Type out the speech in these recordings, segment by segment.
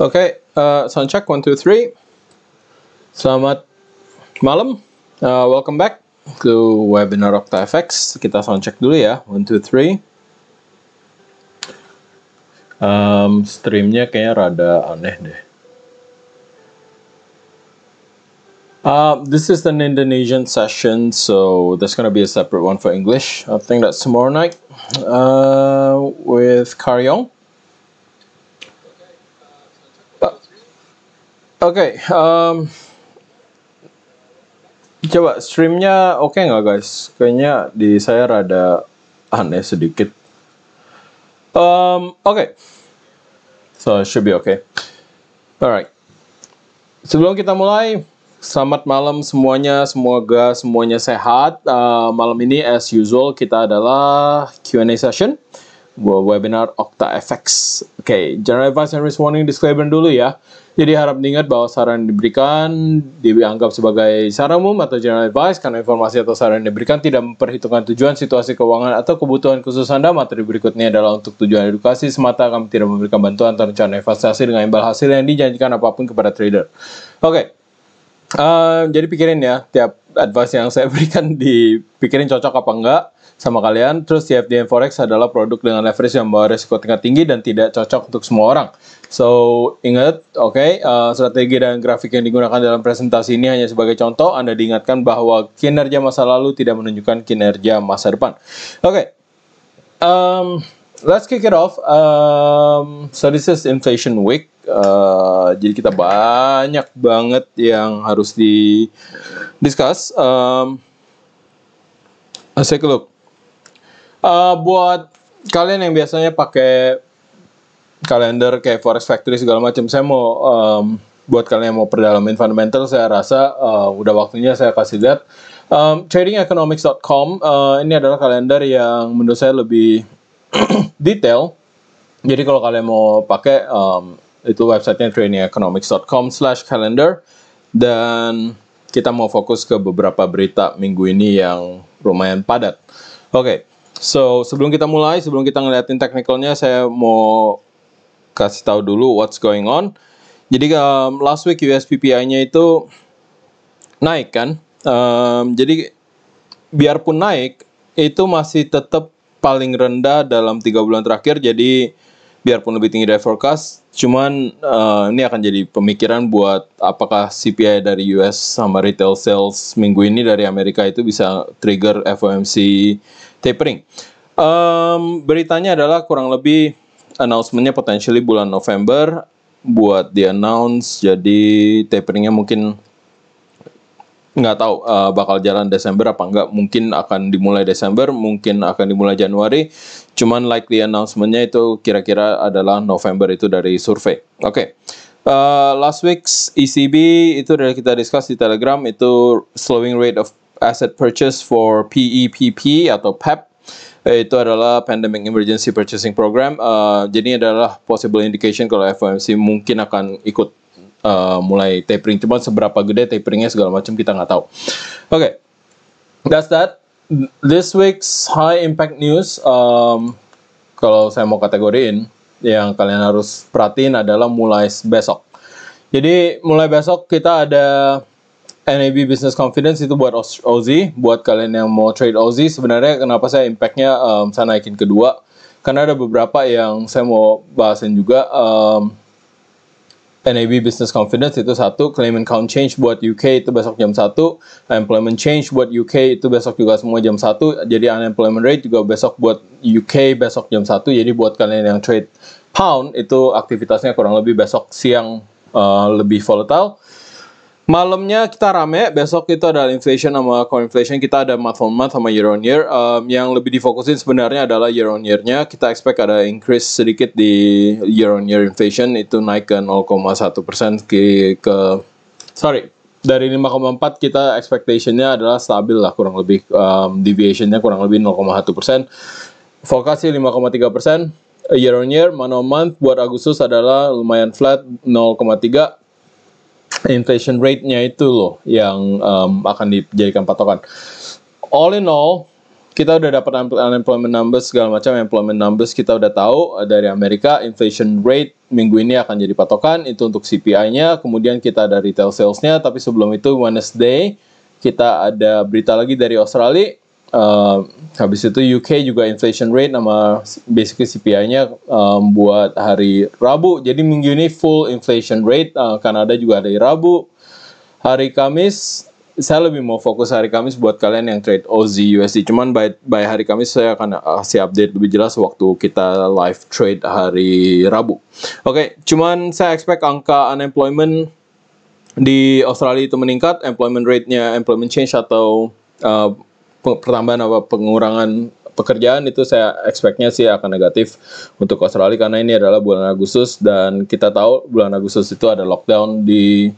okay, uh, sound check one two three. Selamat malam. Uh, welcome back to webinar OctaFX. Kita sound check dulu ya. One two three. Um, streamnya kayaknya rada aneh deh. Uh, this is an Indonesian session, so there's going to be a separate one for English. I think that's tomorrow night uh, with Karyong. Oke, okay, um, coba streamnya oke okay nggak guys? Kayaknya di saya rada aneh sedikit. Um, oke, okay. so it should be okay. Alright, sebelum kita mulai, selamat malam semuanya, semoga semuanya sehat. Uh, malam ini as usual kita adalah Q&A session webinar OctaFX. FX. Oke, okay, general advice and risk warning disclaimer dulu ya. Jadi harap diingat bahwa saran yang diberikan dianggap sebagai saran umum atau general advice karena informasi atau saran yang diberikan tidak memperhitungkan tujuan, situasi keuangan atau kebutuhan khusus Anda. Materi berikutnya adalah untuk tujuan edukasi semata kami tidak memberikan bantuan atau rencana investasi dengan imbal hasil yang dijanjikan apapun kepada trader. Oke. Okay. Ehm, uh, jadi pikirin ya tiap advice yang saya berikan dipikirin cocok apa enggak sama kalian. Terus CFD Forex adalah produk dengan leverage yang membawa risiko tingkat tinggi dan tidak cocok untuk semua orang. So, ingat, oke, okay, uh, eh, strategi dan grafik yang digunakan dalam presentasi ini hanya sebagai contoh. Anda diingatkan bahwa kinerja masa lalu tidak menunjukkan kinerja masa depan. Oke, okay. um, let's kick it off. Um, so, this is Inflation Week. Uh, jadi kita banyak banget yang harus di discuss. Um, let's take a look. Uh, buat kalian yang biasanya pakai kalender kayak forex factory segala macam saya mau um, buat kalian yang mau perdalamin fundamental saya rasa uh, udah waktunya saya kasih lihat um, tradingeconomics.com uh, eh, ini adalah kalender yang menurut saya lebih detail jadi kalau kalian mau pakai um, itu websitenya tradingeconomics.com slash calendar dan kita mau fokus ke beberapa berita minggu ini yang lumayan padat. Oke, okay, so sebelum kita mulai, sebelum kita ngeliatin teknikalnya, saya mau kasih tahu dulu what's going on. Jadi um, last week US PPI-nya itu naik kan. Um, jadi biarpun naik itu masih tetap paling rendah dalam tiga bulan terakhir. Jadi biarpun lebih tinggi dari forecast, cuman uh, ini akan jadi pemikiran buat apakah CPI dari US sama retail sales minggu ini dari Amerika itu bisa trigger FOMC tapering. Um, beritanya adalah kurang lebih announcementnya potensialnya bulan November buat di announce jadi taperingnya mungkin nggak tahu uh, bakal jalan Desember apa enggak mungkin akan dimulai Desember mungkin akan dimulai Januari cuman likely announcementnya itu kira-kira adalah November itu dari survei oke okay. uh, eh, last week's ECB itu dari kita discuss di Telegram itu slowing rate of asset purchase for PEPP e atau PEP e Eh, itu adalah Pandemic Emergency Purchasing Program. Uh, jadi adalah possible indication kalau FOMC mungkin akan ikut uh, mulai tapering. Cuma seberapa gede taperingnya segala macam kita nggak tahu. Oke, okay. that's that. This week's high impact news. Um, kalau saya mau kategoriin, yang kalian harus perhatiin adalah mulai besok. Jadi mulai besok kita ada NAB Business Confidence itu buat Aussie, buat kalian yang mau trade Aussie, sebenarnya kenapa saya impactnya um, saya naikin kedua, karena ada beberapa yang saya mau bahasin juga. Um, NAB Business Confidence itu satu, Claim and Count Change buat UK itu besok jam 1, Employment Change buat UK itu besok juga semua jam 1, jadi Unemployment Rate juga besok buat UK besok jam 1, jadi buat kalian yang trade pound itu aktivitasnya kurang lebih besok siang uh, lebih volatile. Malamnya kita rame, besok itu ada inflation sama core inflation, kita ada month on month sama year on year. Um, yang lebih difokusin sebenarnya adalah year on year-nya. Kita expect ada increase sedikit di year on year inflation itu naik ke 0,1 persen ke, ke sorry dari 5,4 kita expectationnya adalah stabil lah kurang lebih um, deviationnya kurang lebih 0,1 persen. 5,3 persen year on year, month on month buat Agustus adalah lumayan flat 0,3 inflation rate-nya itu loh yang um, akan dijadikan patokan. All in all, kita udah dapat unemployment numbers segala macam employment numbers kita udah tahu eh, dari Amerika inflation rate minggu ini akan jadi patokan itu untuk CPI-nya kemudian kita ada retail sales-nya tapi sebelum itu Wednesday kita ada berita lagi dari Australia uh, habis itu UK juga inflation rate nama basically CPI-nya um, buat hari Rabu. Jadi minggu ini full inflation rate. Uh, Kanada juga hari Rabu. Hari Kamis saya lebih mau fokus hari Kamis buat kalian yang trade OZ USD. Cuman by, by hari Kamis saya akan eh, kasih update lebih jelas waktu kita live trade hari Rabu. Oke, okay, cuman saya expect angka unemployment di Australia itu meningkat, employment rate-nya employment change atau uh, pertambahan apa pengurangan pekerjaan itu saya expectnya sih akan negatif untuk Australia karena ini adalah bulan Agustus dan kita tahu bulan Agustus itu ada lockdown di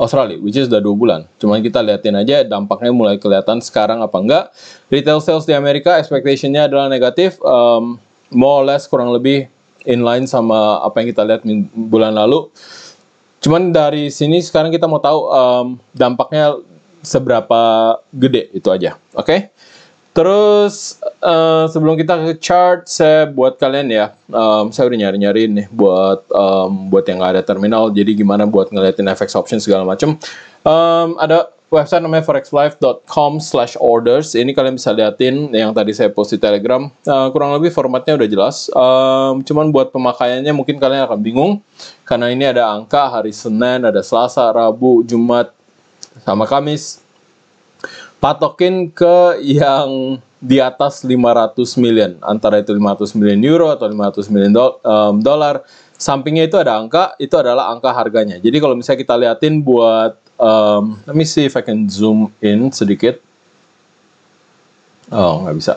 Australia, which is udah dua bulan. Cuman kita liatin aja dampaknya mulai kelihatan sekarang apa enggak. Retail sales di Amerika expectationnya adalah negatif, um, more or less kurang lebih inline sama apa yang kita lihat bulan lalu. Cuman dari sini sekarang kita mau tahu um, dampaknya seberapa gede itu aja. Oke. Okay? Terus uh, sebelum kita ke chart, saya buat kalian ya, um, saya udah nyari-nyari nih buat um, buat yang nggak ada terminal, jadi gimana buat ngeliatin FX option segala macam. Um, ada website namanya forexlife.com orders. Ini kalian bisa liatin yang tadi saya post di Telegram. Uh, kurang lebih formatnya udah jelas. Um, cuman buat pemakaiannya mungkin kalian akan bingung. Karena ini ada angka hari Senin, ada Selasa, Rabu, Jumat, sama Kamis patokin ke yang di atas 500 million antara itu 500 million euro atau 500 million dolar. sampingnya itu ada angka itu adalah angka harganya jadi kalau misalnya kita liatin buat um, let me see if I can zoom in sedikit oh nggak bisa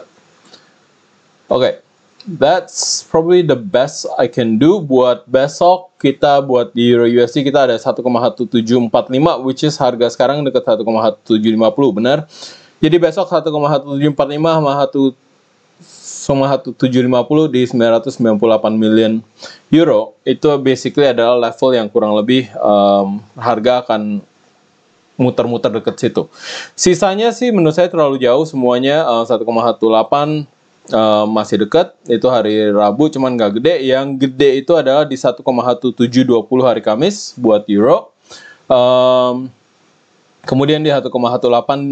oke okay that's probably the best I can do buat besok kita buat di Euro USD kita ada 1,1745 which is harga sekarang dekat 1,1750 benar jadi besok 1,1745 sama 1 1,1750 di 998 million euro itu basically adalah level yang kurang lebih um, harga akan muter-muter deket situ. Sisanya sih menurut saya terlalu jauh semuanya uh, 1,18 uh, masih dekat itu hari Rabu cuman nggak gede yang gede itu adalah di 1,1720 hari Kamis buat euro um, kemudian di 1,18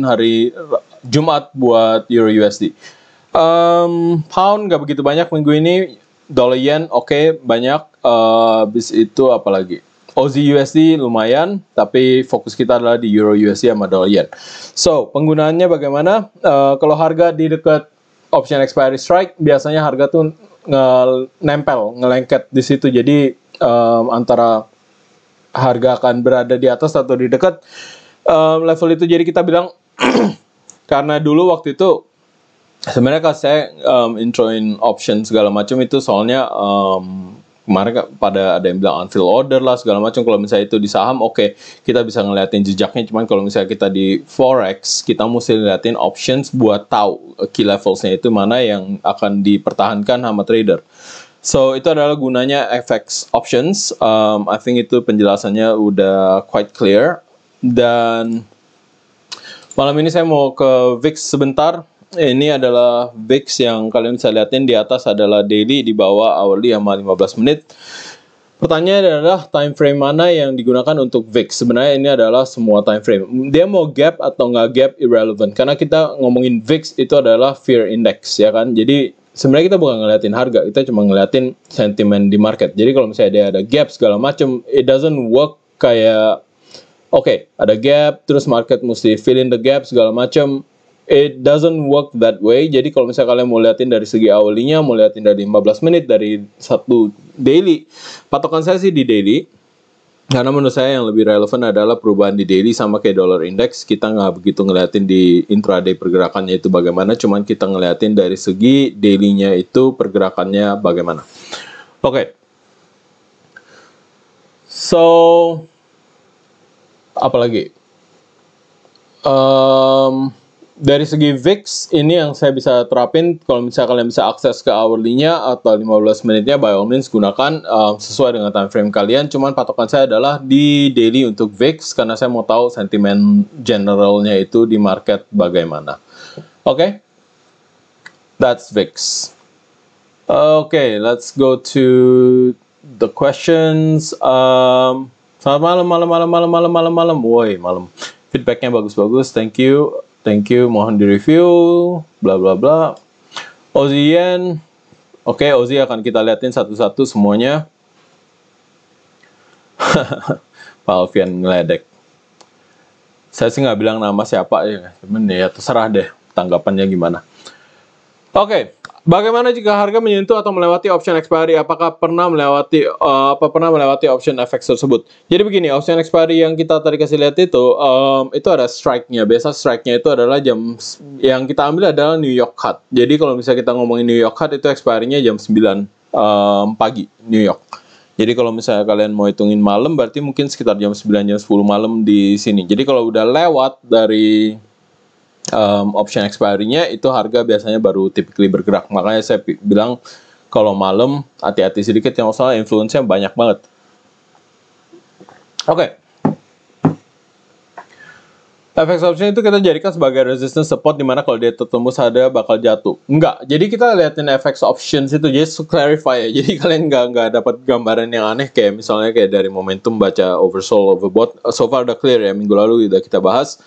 hari Jumat buat euro USD um, pound nggak begitu banyak minggu ini dollar yen oke okay, banyak uh, eh, bis itu apalagi Aussie USD lumayan, tapi fokus kita adalah di Euro USD sama dollar yen. So, penggunaannya bagaimana? Uh, kalau harga di dekat option expiry strike biasanya harga tuh nge nempel, ngelengket di situ. Jadi um, antara harga akan berada di atas atau di dekat um, level itu. Jadi kita bilang karena dulu waktu itu sebenarnya kalau saya um, introin option segala macam itu soalnya um, kemarin kan pada ada yang bilang until order lah segala macam kalau misalnya itu di saham oke okay, kita bisa ngeliatin jejaknya cuman kalau misalnya kita di forex kita mesti ngeliatin options buat tahu key levelsnya itu mana yang akan dipertahankan sama trader so itu adalah gunanya FX options um, I think itu penjelasannya udah quite clear dan malam ini saya mau ke VIX sebentar Eh, ini adalah VIX yang kalian bisa lihatin di atas adalah daily, di bawah hourly sama 15 menit. Pertanyaannya adalah time frame mana yang digunakan untuk VIX? Sebenarnya ini adalah semua time frame. Dia mau gap atau nggak gap irrelevant karena kita ngomongin VIX itu adalah fear index ya kan. Jadi sebenarnya kita bukan ngeliatin harga, kita cuma ngeliatin sentimen di market. Jadi kalau misalnya dia ada gap segala macam, it doesn't work kayak oke, okay, ada gap terus market mesti fill in the gap segala macam it doesn't work that way. Jadi kalau misalnya kalian mau liatin dari segi awalnya, mau liatin dari 15 menit, dari satu daily, patokan saya sih di daily. Karena menurut saya yang lebih relevan adalah perubahan di daily sama kayak dollar index. Kita nggak begitu ngeliatin di intraday pergerakannya itu bagaimana, cuman kita ngeliatin dari segi dailynya itu pergerakannya bagaimana. Oke. Okay. So, apalagi? Um, dari segi VIX ini yang saya bisa terapin kalau misalnya kalian bisa akses ke hourly-nya atau 15 menitnya by all means gunakan um, sesuai dengan time frame kalian cuman patokan saya adalah di daily untuk VIX karena saya mau tahu sentimen generalnya itu di market bagaimana oke okay? that's VIX oke okay, let's go to the questions um, selamat malam malam malam malam malam malam malam woi malam feedbacknya bagus-bagus thank you thank you mohon di review bla bla bla Ozien oke okay, Ozi akan kita liatin satu-satu semuanya Pak Alfian ngeledek saya sih nggak bilang nama siapa ya cuman ya terserah deh tanggapannya gimana oke okay. Bagaimana jika harga menyentuh atau melewati option expiry? Apakah pernah melewati uh, apa pernah melewati option FX tersebut? Jadi begini, option expiry yang kita tadi kasih lihat itu um, itu ada strike-nya. Biasa strike-nya itu adalah jam yang kita ambil adalah New York Cut. Jadi kalau misalnya kita ngomongin New York Cut itu expiry-nya jam 9 um, pagi New York. Jadi kalau misalnya kalian mau hitungin malam berarti mungkin sekitar jam 9 jam 10 malam di sini. Jadi kalau udah lewat dari um, option expiry-nya itu harga biasanya baru typically bergerak. Makanya saya bilang kalau malam hati-hati sedikit yang soal influence-nya banyak banget. Oke. Okay. FX option itu kita jadikan sebagai resistance support dimana kalau dia tertembus ada bakal jatuh. Enggak. Jadi kita liatin FX options itu to clarify ya. Jadi kalian nggak nggak dapat gambaran yang aneh kayak misalnya kayak dari momentum baca oversold overbought. So far udah clear ya minggu lalu udah kita bahas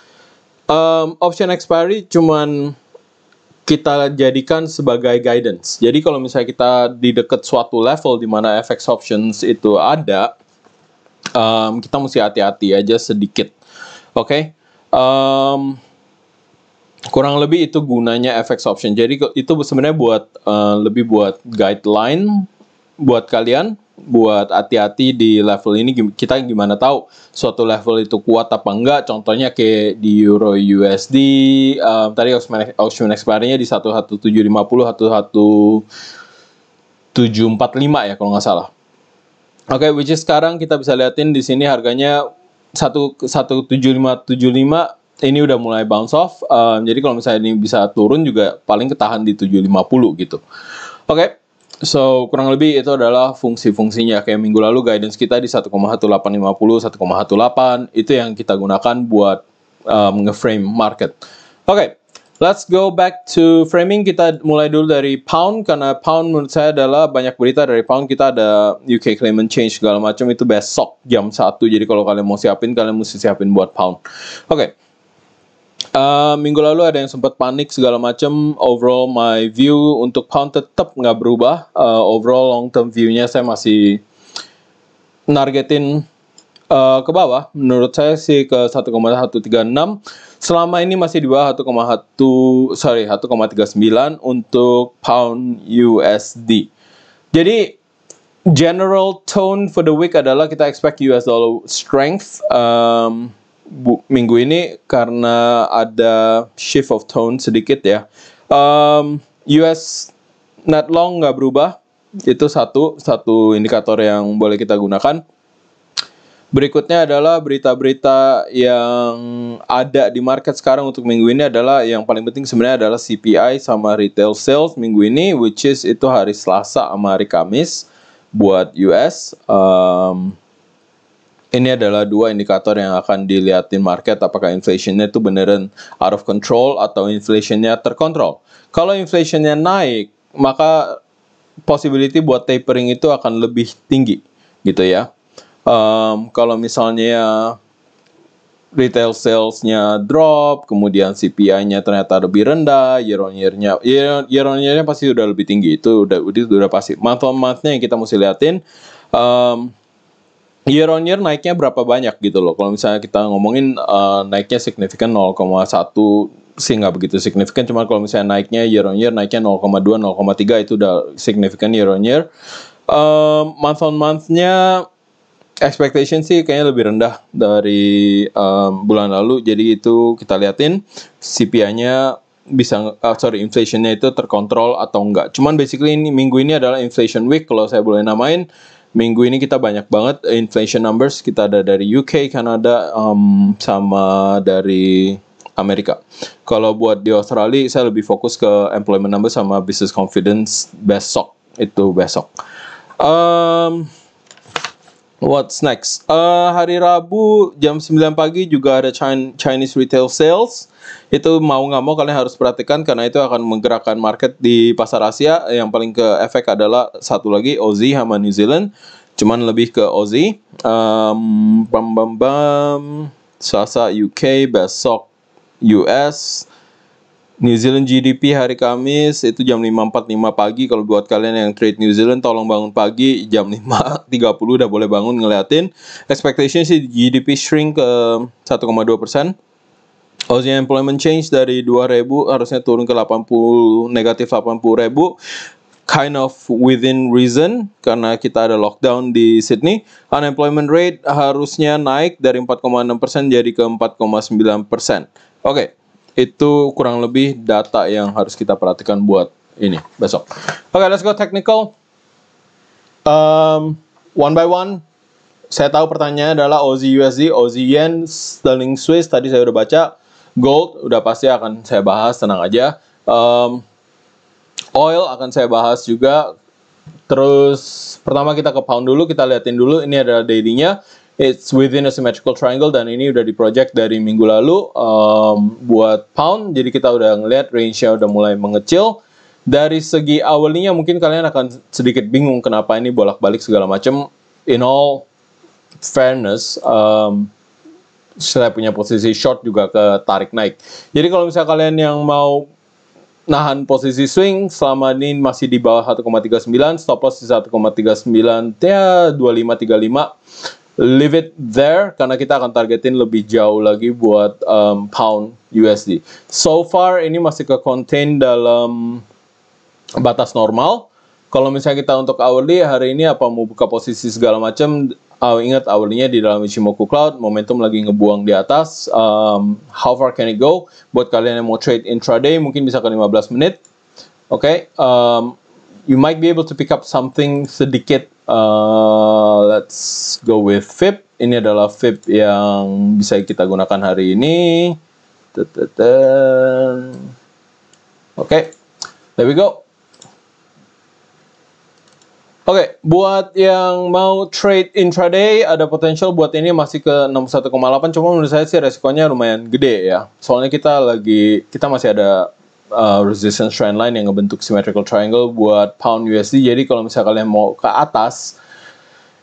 um, option expiry cuman kita jadikan sebagai guidance. Jadi kalau misalnya kita di dekat suatu level di mana FX options itu ada, um, kita mesti hati-hati aja sedikit. Oke, okay? um, kurang lebih itu gunanya FX option. Jadi itu sebenarnya buat uh, lebih buat guideline buat kalian buat hati-hati di level ini kita gimana tahu suatu level itu kuat apa enggak contohnya kayak di euro USD um, eh, tadi auction auction expiry-nya di empat lima ya kalau nggak salah oke okay, which is sekarang kita bisa liatin di sini harganya satu tujuh lima tujuh lima ini udah mulai bounce off um, jadi kalau misalnya ini bisa turun juga paling ketahan di tujuh lima puluh gitu oke okay. So, kurang lebih itu adalah fungsi-fungsinya. Kayak minggu lalu guidance kita di 1,1850, 1,18 itu yang kita gunakan buat um, nge-frame market. Oke, okay, let's go back to framing. Kita mulai dulu dari pound, karena pound menurut saya adalah banyak berita dari pound. Kita ada UK claimant change segala macam, itu besok jam 1. Jadi kalau kalian mau siapin, kalian mesti siapin buat pound. Oke, okay. Eh, minggu lalu ada yang sempat panik segala macam. Overall my view untuk pound tetap nggak berubah. Uh, overall long term view-nya saya masih nargetin uh, ke bawah. Menurut saya sih ke 1,136. Selama ini masih di bawah 1,1 sorry 1,39 untuk pound USD. Jadi general tone for the week adalah kita expect US dollar strength. Um, bu, minggu ini karena ada shift of tone sedikit ya. Um, US net long nggak berubah, itu satu satu indikator yang boleh kita gunakan. Berikutnya adalah berita-berita yang ada di market sekarang untuk minggu ini adalah yang paling penting sebenarnya adalah CPI sama retail sales minggu ini, which is itu hari Selasa sama hari Kamis buat US. Um, ini adalah dua indikator yang akan dilihatin market apakah inflationnya itu beneran out of control atau inflationnya terkontrol. Kalau inflationnya naik, maka possibility buat tapering itu akan lebih tinggi, gitu ya. Um, kalau misalnya retail salesnya drop, kemudian CPI-nya ternyata lebih rendah, year on year-nya, year, on year-nya pasti sudah lebih tinggi, itu udah, udah pasti. Month on month-nya yang kita mesti liatin. Um, year on year naiknya berapa banyak gitu loh. Kalau misalnya kita ngomongin uh, naiknya signifikan 0,1 sih nggak begitu signifikan. Cuma kalau misalnya naiknya year on year naiknya 0,2, 0,3 itu udah signifikan year on year. Uh, month on monthnya expectation sih kayaknya lebih rendah dari um, bulan lalu. Jadi itu kita liatin CPI-nya bisa uh, sorry inflationnya itu terkontrol atau enggak. Cuman basically ini minggu ini adalah inflation week kalau saya boleh namain minggu ini kita banyak banget eh, inflation numbers kita ada dari UK, Kanada, um, sama dari Amerika. Kalau buat di Australia, saya lebih fokus ke employment numbers sama business confidence besok itu besok. Um, What's next? Uh, hari Rabu jam 9 pagi juga ada Chinese Retail Sales. Itu mau nggak mau kalian harus perhatikan karena itu akan menggerakkan market di pasar Asia. Yang paling ke efek adalah satu lagi Aussie sama New Zealand. Cuman lebih ke Aussie. Um, bam bam bam. sasa UK besok US New Zealand GDP hari Kamis itu jam 5.45 pagi kalau buat kalian yang trade New Zealand tolong bangun pagi jam 5.30 udah boleh bangun ngeliatin expectation sih GDP shrink ke 1,2 um, persen Aussie employment change dari 2000 harusnya turun ke 80 negatif 80 ribu kind of within reason karena kita ada lockdown di Sydney. Unemployment rate harusnya naik dari 4,6% jadi ke 4,9%. Oke. Okay. Itu kurang lebih data yang harus kita perhatikan buat ini besok. Oke, okay, let's go technical. Um, one by one. Saya tahu pertanyaannya adalah Aussie USD, Aussie Yen, Sterling Swiss. Tadi saya udah baca. Gold udah pasti akan saya bahas, tenang aja. Um, oil akan saya bahas juga. Terus pertama kita ke pound dulu, kita liatin dulu ini adalah dailynya. It's within a symmetrical triangle dan ini udah di project dari minggu lalu um, buat pound. Jadi kita udah ngeliat range-nya udah mulai mengecil. Dari segi awalnya mungkin kalian akan sedikit bingung kenapa ini bolak-balik segala macam. In all fairness, um, saya punya posisi short juga ke tarik naik. Jadi kalau misalnya kalian yang mau nahan posisi swing selama ini masih di bawah 1,39, stop loss di 1,39 ya 2535 leave it there karena kita akan targetin lebih jauh lagi buat um, pound USD. So far ini masih ke contain dalam batas normal. Kalau misalnya kita untuk hourly hari ini apa mau buka posisi segala macam uh, ingat hourly-nya di dalam Ichimoku Cloud, momentum lagi ngebuang di atas. Um, how far can it go? Buat kalian yang mau trade intraday mungkin bisa ke 15 menit. Oke, okay, um, you might be able to pick up something sedikit. Uh, let's go with FIP. Ini adalah FIP yang bisa kita gunakan hari ini. Oke, okay. there we go. Oke, okay, buat yang mau trade intraday, ada potensial buat ini masih ke 61,8, cuma menurut saya sih resikonya lumayan gede ya. Soalnya kita lagi, kita masih ada uh, resistance trend line yang ngebentuk symmetrical triangle buat pound USD. Jadi kalau misalnya kalian mau ke atas,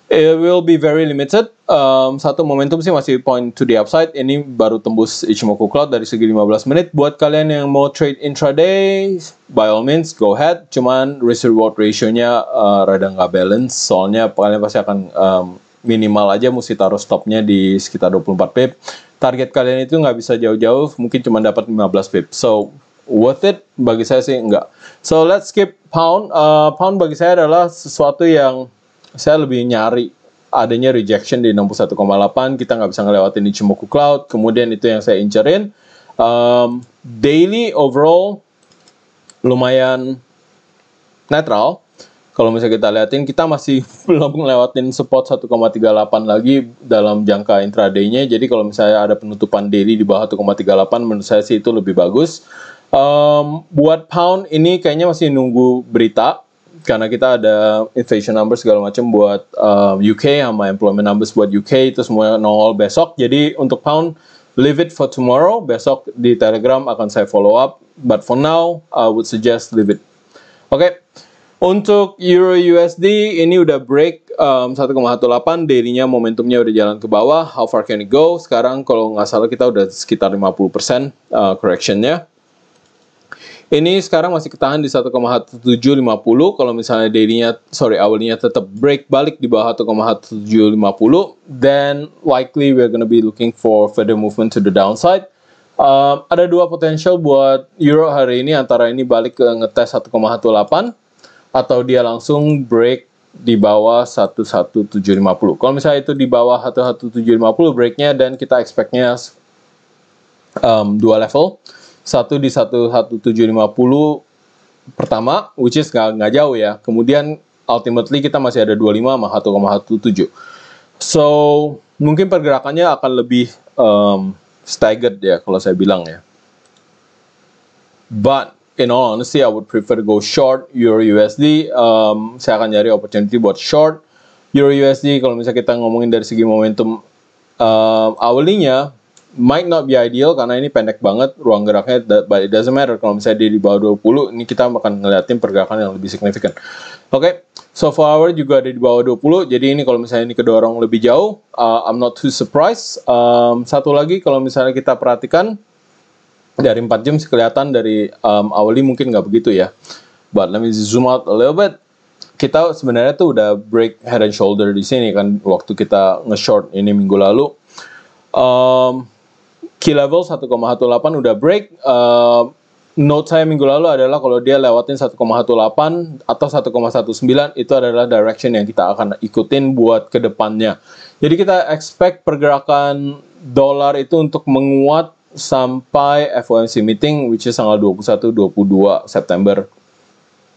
it will be very limited. Um, satu momentum sih masih point to the upside. Ini baru tembus Ichimoku Cloud dari segi 15 menit. Buat kalian yang mau trade intraday, by all means go ahead. Cuman risk reward ratio-nya uh, rada nggak balance. Soalnya kalian pasti akan um, minimal aja mesti taruh stopnya di sekitar 24 pip. Target kalian itu nggak bisa jauh-jauh, mungkin cuma dapat 15 pip. So worth it? Bagi saya sih enggak. So let's skip pound. Uh, pound bagi saya adalah sesuatu yang saya lebih nyari adanya rejection di 61,8 kita nggak bisa ngelewatin di Ichimoku Cloud kemudian itu yang saya incerin um, daily overall lumayan netral kalau misalnya kita lihatin, kita masih belum ngelewatin support 1,38 lagi dalam jangka intraday-nya jadi kalau misalnya ada penutupan daily di bawah 1,38 menurut saya sih itu lebih bagus Um, buat pound ini kayaknya masih nunggu berita karena kita ada inflation numbers segala macam buat uh, UK sama employment numbers buat UK itu semua nongol besok. Jadi untuk pound leave it for tomorrow. Besok di Telegram akan saya follow up. But for now, I would suggest leave it. Oke. Okay. Untuk Euro USD ini udah break um, 1,18 dailynya momentumnya udah jalan ke bawah. How far can it go? Sekarang kalau nggak salah kita udah sekitar 50% uh, eh, correctionnya. Ini sekarang masih ketahan di 1,1750. Kalau misalnya dailynya, sorry, awalnya tetap break balik di bawah 1,1750, then likely we're gonna be looking for further movement to the downside. Uh, ada dua potensial buat euro hari ini antara ini balik ke ngetes 1,18 atau dia langsung break di bawah 11750. Kalau misalnya itu di bawah 11750 breaknya dan kita expectnya um, dua level satu di satu satu tujuh lima puluh pertama, which is nggak nggak jauh ya. Kemudian ultimately kita masih ada dua 25 sama tujuh. So, mungkin pergerakannya akan lebih um, staggered ya kalau saya bilang ya. But in all honesty, I would prefer to go short Euro USD. Um, saya akan nyari opportunity buat short Euro USD. Kalau misalnya kita ngomongin dari segi momentum um, awalnya, might not be ideal karena ini pendek banget ruang geraknya but it doesn't matter kalau misalnya dia di bawah 20 ini kita akan ngeliatin pergerakan yang lebih signifikan oke okay? so hour juga ada di bawah 20 jadi ini kalau misalnya ini kedorong lebih jauh uh, I'm not too surprised um, satu lagi kalau misalnya kita perhatikan dari 4 jam kelihatan dari um, awali mungkin nggak begitu ya but let me zoom out a little bit kita sebenarnya tuh udah break head and shoulder di sini kan waktu kita nge-short ini minggu lalu um, key level 1,18 udah break. Uh, note saya minggu lalu adalah kalau dia lewatin 1,18 atau 1,19 itu adalah direction yang kita akan ikutin buat ke depannya. Jadi kita expect pergerakan dolar itu untuk menguat sampai FOMC meeting which is tanggal 21 22 September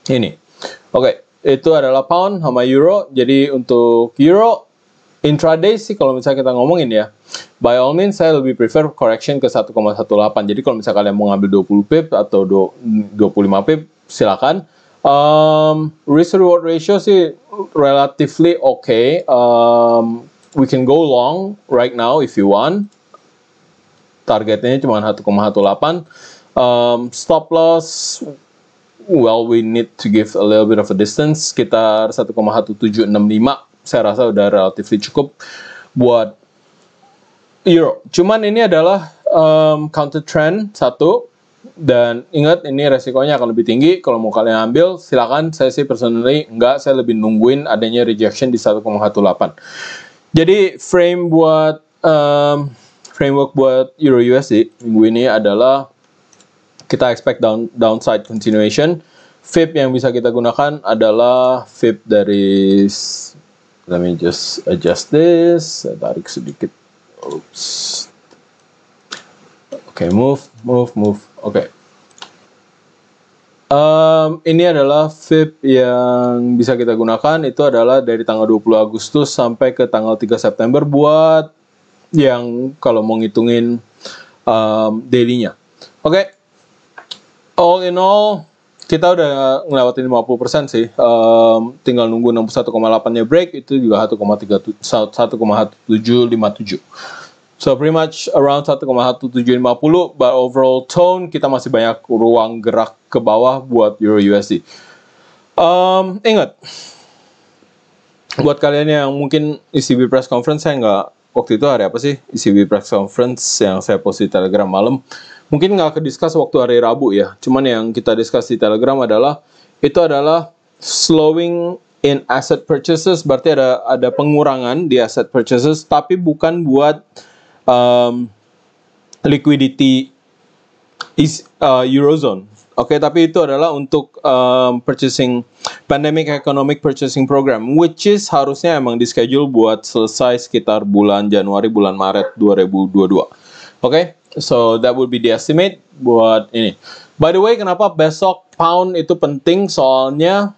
ini. Oke, okay, itu adalah pound sama euro. Jadi untuk euro intraday sih kalau misalnya kita ngomongin ya by all means saya lebih prefer correction ke 1,18 jadi kalau misalnya kalian mau ngambil 20 pip atau 25 pip silakan um, risk reward ratio sih relatively okay um, we can go long right now if you want targetnya cuma 1,18 um, stop loss well we need to give a little bit of a distance sekitar 1,1765 saya rasa udah relatif cukup buat euro. Cuman ini adalah um, counter trend satu dan ingat ini resikonya akan lebih tinggi kalau mau kalian ambil silakan saya sih personally enggak saya lebih nungguin adanya rejection di 1,18 jadi frame buat um, framework buat Euro USD minggu ini adalah kita expect down, downside continuation. FIB yang bisa kita gunakan adalah FIB dari let me just adjust this tarik sedikit oops oke okay, move move move oke okay. Um, ini adalah VIP yang bisa kita gunakan itu adalah dari tanggal 20 Agustus sampai ke tanggal 3 September buat yang kalau mau ngitungin um, daily-nya. Oke. Okay. All in all kita udah ngelewatin 50% persen sih. Um, tinggal nunggu 61,8-nya break itu juga 1,37 1,1757. So pretty much around 1,1750 but overall tone kita masih banyak ruang gerak ke bawah buat euro USD. Um, ingat buat kalian yang mungkin ECB press conference saya nggak waktu itu hari apa sih ECB press conference yang saya post di Telegram malam mungkin nggak ke discuss waktu hari Rabu ya. Cuman yang kita discuss di Telegram adalah itu adalah slowing in asset purchases. Berarti ada ada pengurangan di asset purchases, tapi bukan buat um, liquidity is, uh, eurozone. Oke, okay, tapi itu adalah untuk um, purchasing pandemic economic purchasing program, which is harusnya emang di schedule buat selesai sekitar bulan Januari bulan Maret 2022. Oke. So that would be the estimate buat ini. By the way, kenapa besok pound itu penting? Soalnya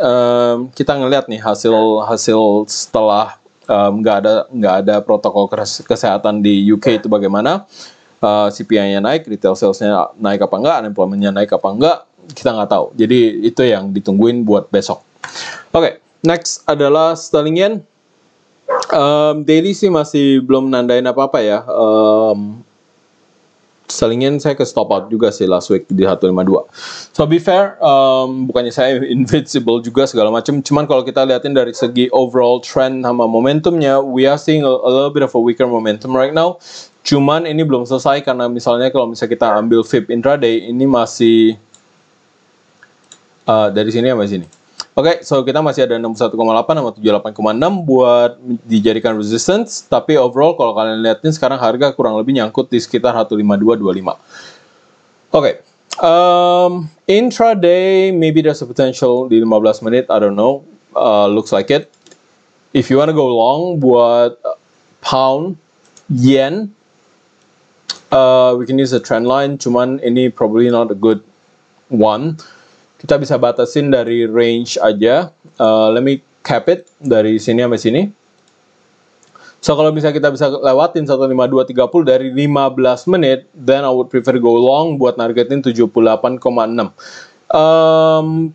um, kita ngelihat nih hasil hasil setelah nggak um, ada nggak ada protokol kesehatan di UK itu bagaimana uh, eh, CPI-nya naik, retail sales-nya naik apa enggak, unemployment-nya naik apa enggak, kita nggak tahu. Jadi itu yang ditungguin buat besok. Oke, okay, next adalah sterling yen. Um, daily sih masih belum nandain apa-apa ya. Um, selingin saya ke stop out juga sih last week di 152. So be fair, um, bukannya saya invincible juga segala macam. Cuman kalau kita liatin dari segi overall trend sama momentumnya, we are seeing a, a little bit of a weaker momentum right now. Cuman ini belum selesai karena misalnya kalau misalnya kita ambil FIB intraday ini masih uh, dari sini sama sini Oke, okay, so kita masih ada 61,8 sama 78,6 buat dijadikan resistance, tapi overall kalau kalian lihatnya sekarang harga kurang lebih nyangkut di sekitar 15225. Oke. Okay. Um, intraday maybe there's a potential di 15 menit, I don't know. Uh, looks like it. If you wanna go long buat uh, pound, yen, uh, we can use a trend line, cuman ini probably not a good one kita bisa batasin dari range aja. Uh, let me cap it dari sini sampai sini. So kalau bisa kita bisa lewatin 15230 dari 15 menit, then I would prefer go long buat nargetin 78,6. Um,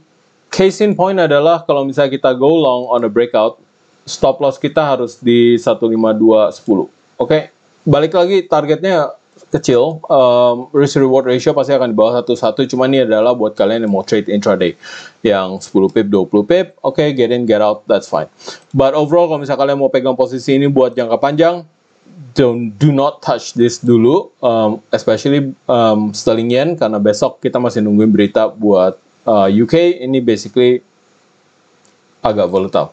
case in point adalah kalau misalnya kita go long on a breakout, stop loss kita harus di 15210. Oke, okay? balik lagi targetnya kecil, um, risk reward ratio pasti akan di bawah satu-satu. Cuma ini adalah buat kalian yang mau trade intraday, yang 10 pip, 20 pip, oke, okay, get in, get out, that's fine. But overall, kalau misalnya kalian mau pegang posisi ini buat jangka panjang, don't do not touch this dulu, um, especially um, sterling yen, karena besok kita masih nungguin berita buat uh, UK. Ini basically agak volatile.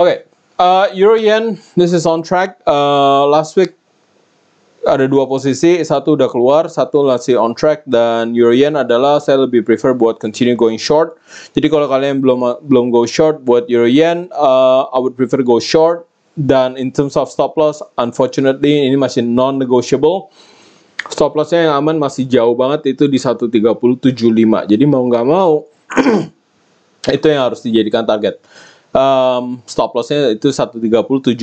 Oke, okay. uh, Euro Yen, this is on track. Uh, last week ada dua posisi, satu udah keluar, satu masih on track dan yen adalah saya lebih prefer buat continue going short. Jadi kalau kalian belum belum go short buat Eurian, uh, I would prefer go short dan in terms of stop loss, unfortunately ini masih non negotiable. Stop lossnya yang aman masih jauh banget itu di 13075. Jadi mau nggak mau itu yang harus dijadikan target. Um, stop lossnya itu 13075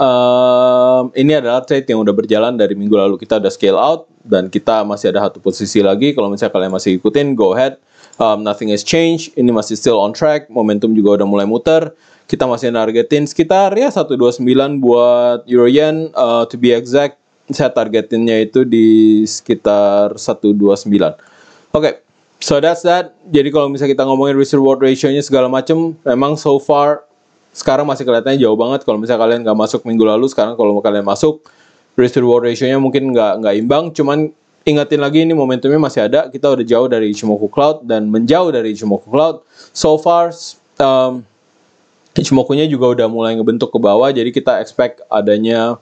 um, ini adalah trade yang udah berjalan dari minggu lalu kita udah scale out dan kita masih ada satu posisi lagi kalau misalnya kalian masih ikutin go ahead um, nothing has changed ini masih still on track momentum juga udah mulai muter kita masih nargetin sekitar ya 129 buat euro yen uh, eh, to be exact saya targetinnya itu di sekitar 129 oke okay. So that's that. Jadi kalau misalnya kita ngomongin risk reward ratio-nya segala macam, memang so far sekarang masih kelihatannya jauh banget kalau misalnya kalian nggak masuk minggu lalu sekarang kalau kalian masuk risk reward ratio-nya mungkin nggak nggak imbang cuman ingatin lagi ini momentumnya masih ada kita udah jauh dari Ichimoku Cloud dan menjauh dari Ichimoku Cloud so far um, Ichimoku-nya juga udah mulai ngebentuk ke bawah jadi kita expect adanya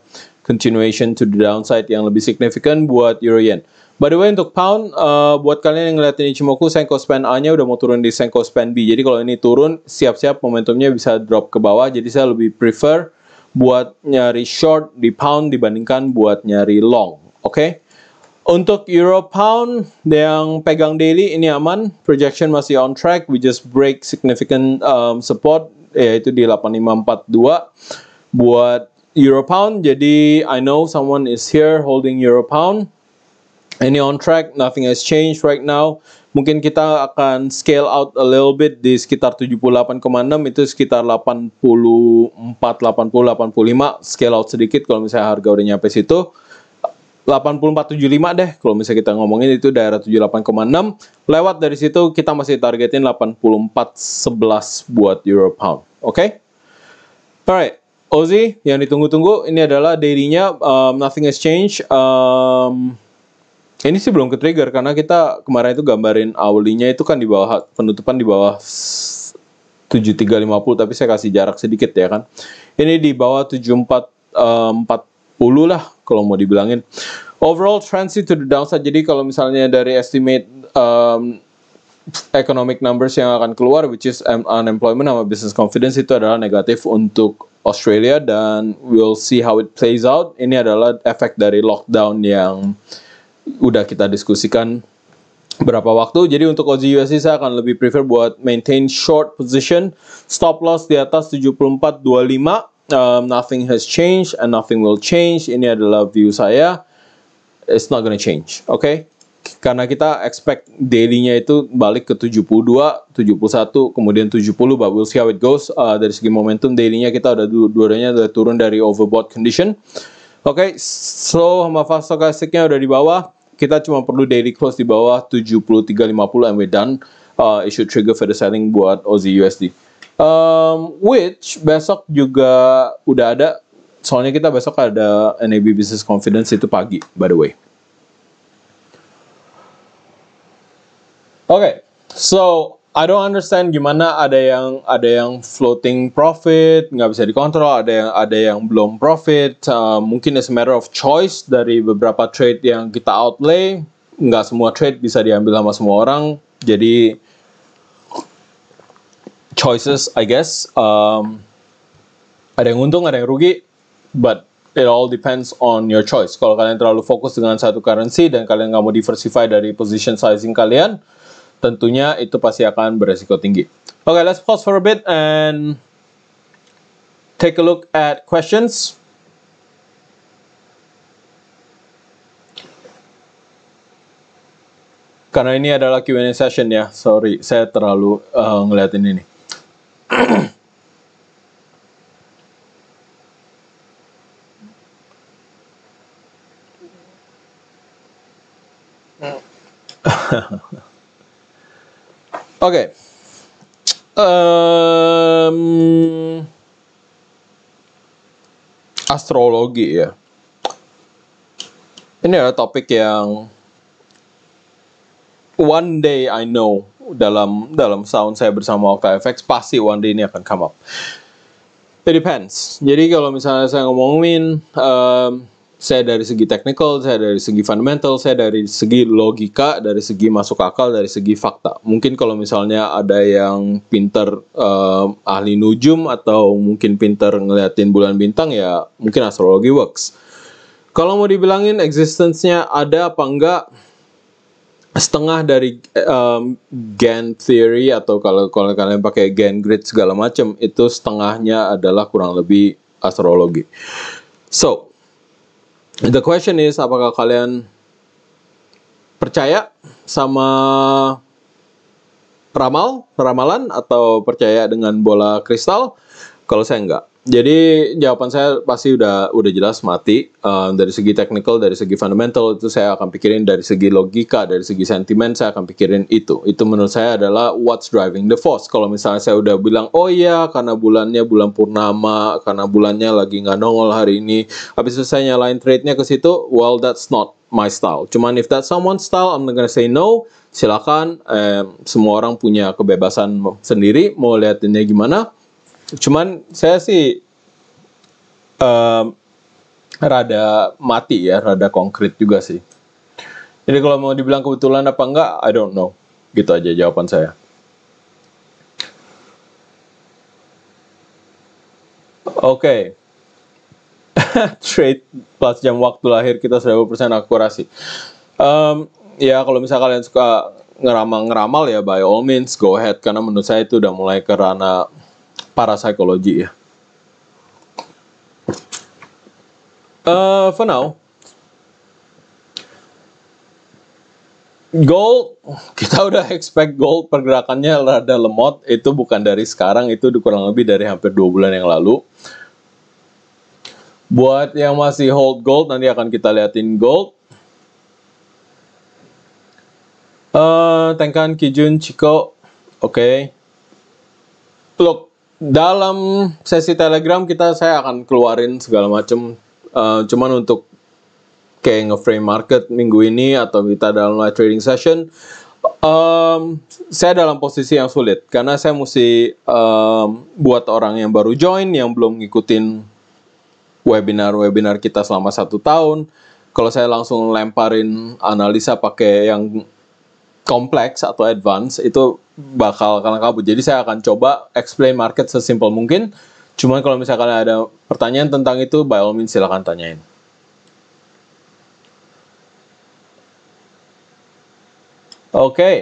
continuation to the downside yang lebih signifikan buat Euro Yen By the way untuk pound, uh, buat kalian yang ngeliatin Ichimoku, Senko Span A-nya udah mau turun di Senko Span B. Jadi kalau ini turun, siap-siap momentumnya bisa drop ke bawah. Jadi saya lebih prefer buat nyari short di pound dibandingkan buat nyari long. Oke? Okay? Untuk Euro Pound yang pegang daily ini aman, projection masih on track. We just break significant um, support yaitu di 8542 buat Euro Pound. Jadi I know someone is here holding Euro Pound. Ini on track, nothing has changed right now. Mungkin kita akan scale out a little bit di sekitar 78,6 itu sekitar 84, 80, 85 scale out sedikit kalau misalnya harga udah nyampe situ. 8475 deh kalau misalnya kita ngomongin itu daerah 78,6 lewat dari situ kita masih targetin 8411 buat euro pound oke okay? alright Ozi yang ditunggu-tunggu ini adalah dailynya um, nothing has changed um, ini sih belum ke trigger karena kita kemarin itu gambarin awalnya itu kan di bawah penutupan di bawah 7350 tapi saya kasih jarak sedikit ya kan. Ini di bawah 7440 eh, puluh lah kalau mau dibilangin. Overall transit to the downside. Jadi kalau misalnya dari estimate um, economic numbers yang akan keluar which is unemployment sama business confidence itu adalah negatif untuk Australia dan we'll see how it plays out. Ini adalah efek dari lockdown yang udah kita diskusikan berapa waktu. Jadi untuk Aussie USD saya akan lebih prefer buat maintain short position, stop loss di atas 74.25. Um, nothing has changed and nothing will change. Ini adalah view saya. It's not gonna change, oke? Okay? Karena kita expect daily-nya itu balik ke 72, 71, kemudian 70, but we'll see how it goes. Uh, dari segi momentum daily-nya kita udah dua-duanya udah turun dari overbought condition. Oke, okay, slow sama fast stokastiknya udah di bawah kita cuma perlu daily close di bawah 73.50 and we're done. Uh, it should trigger further selling buat Aussie USD. Um, which besok juga udah ada. Soalnya kita besok ada NAB Business Confidence itu pagi, by the way. Oke, okay, so I don't understand gimana ada yang ada yang floating profit nggak bisa dikontrol, ada yang ada yang belum profit. Uh, mungkin it's a matter of choice dari beberapa trade yang kita outlay. Nggak semua trade bisa diambil sama semua orang. Jadi choices, I guess. Um, ada yang untung, ada yang rugi, but it all depends on your choice. Kalau kalian terlalu fokus dengan satu currency dan kalian nggak mau diversify dari position sizing kalian, tentunya itu pasti akan beresiko tinggi. Oke, okay, let's pause for a bit and take a look at questions. Karena ini adalah Q&A session ya, sorry, saya terlalu uh, eh, ngeliatin ini. Oke. Um, astrologi ya. Ini adalah topik yang one day I know dalam dalam sound saya bersama FX pasti one day ini akan come up. It depends. Jadi kalau misalnya saya ngomongin um, saya dari segi technical, saya dari segi fundamental, saya dari segi logika, dari segi masuk akal, dari segi fakta. Mungkin kalau misalnya ada yang pinter uh, ahli nujum atau mungkin pinter ngeliatin bulan bintang ya mungkin astrologi works. Kalau mau dibilangin existence ada apa enggak, setengah dari um, gen theory atau kalau kalau kalian pakai gen grid segala macam itu setengahnya adalah kurang lebih astrologi. So, the question is apakah kalian percaya sama ramal, ramalan atau percaya dengan bola kristal? Kalau saya enggak jadi jawaban saya pasti udah udah jelas mati uh, dari segi teknikal, dari segi fundamental itu saya akan pikirin dari segi logika, dari segi sentimen saya akan pikirin itu. Itu menurut saya adalah what's driving the force. Kalau misalnya saya udah bilang oh iya karena bulannya bulan purnama, karena bulannya lagi nggak nongol hari ini, habis itu saya nyalain trade-nya ke situ, well that's not my style. Cuman if that's someone's style, I'm not gonna say no. Silakan, eh, semua orang punya kebebasan sendiri mau lihatnya gimana Cuman saya sih um, rada mati ya, rada konkret juga sih. Jadi kalau mau dibilang kebetulan apa enggak, I don't know. Gitu aja jawaban saya. Oke. Okay. Trade plus jam waktu lahir kita 100% akurasi. Um, ya kalau misalnya kalian suka ngeramal-ngeramal ya by all means go ahead karena menurut saya itu udah mulai kerana psikologi ya. Uh, for now, gold kita udah expect gold pergerakannya rada lemot itu bukan dari sekarang itu kurang lebih dari hampir dua bulan yang lalu buat yang masih hold gold nanti akan kita liatin gold uh, eh, Tengkan Kijun Chico oke okay. look dalam sesi Telegram kita saya akan keluarin segala macam uh, eh, cuman untuk kayak ngeframe market minggu ini atau kita dalam live trading session um, saya dalam posisi yang sulit karena saya mesti um, buat orang yang baru join yang belum ngikutin webinar-webinar kita selama satu tahun kalau saya langsung lemparin analisa pakai yang kompleks atau advance itu bakal kalang kabut. Jadi saya akan coba explain market sesimpel mungkin. Cuman kalau misalkan ada pertanyaan tentang itu, by all means silahkan tanyain. Oke. Okay.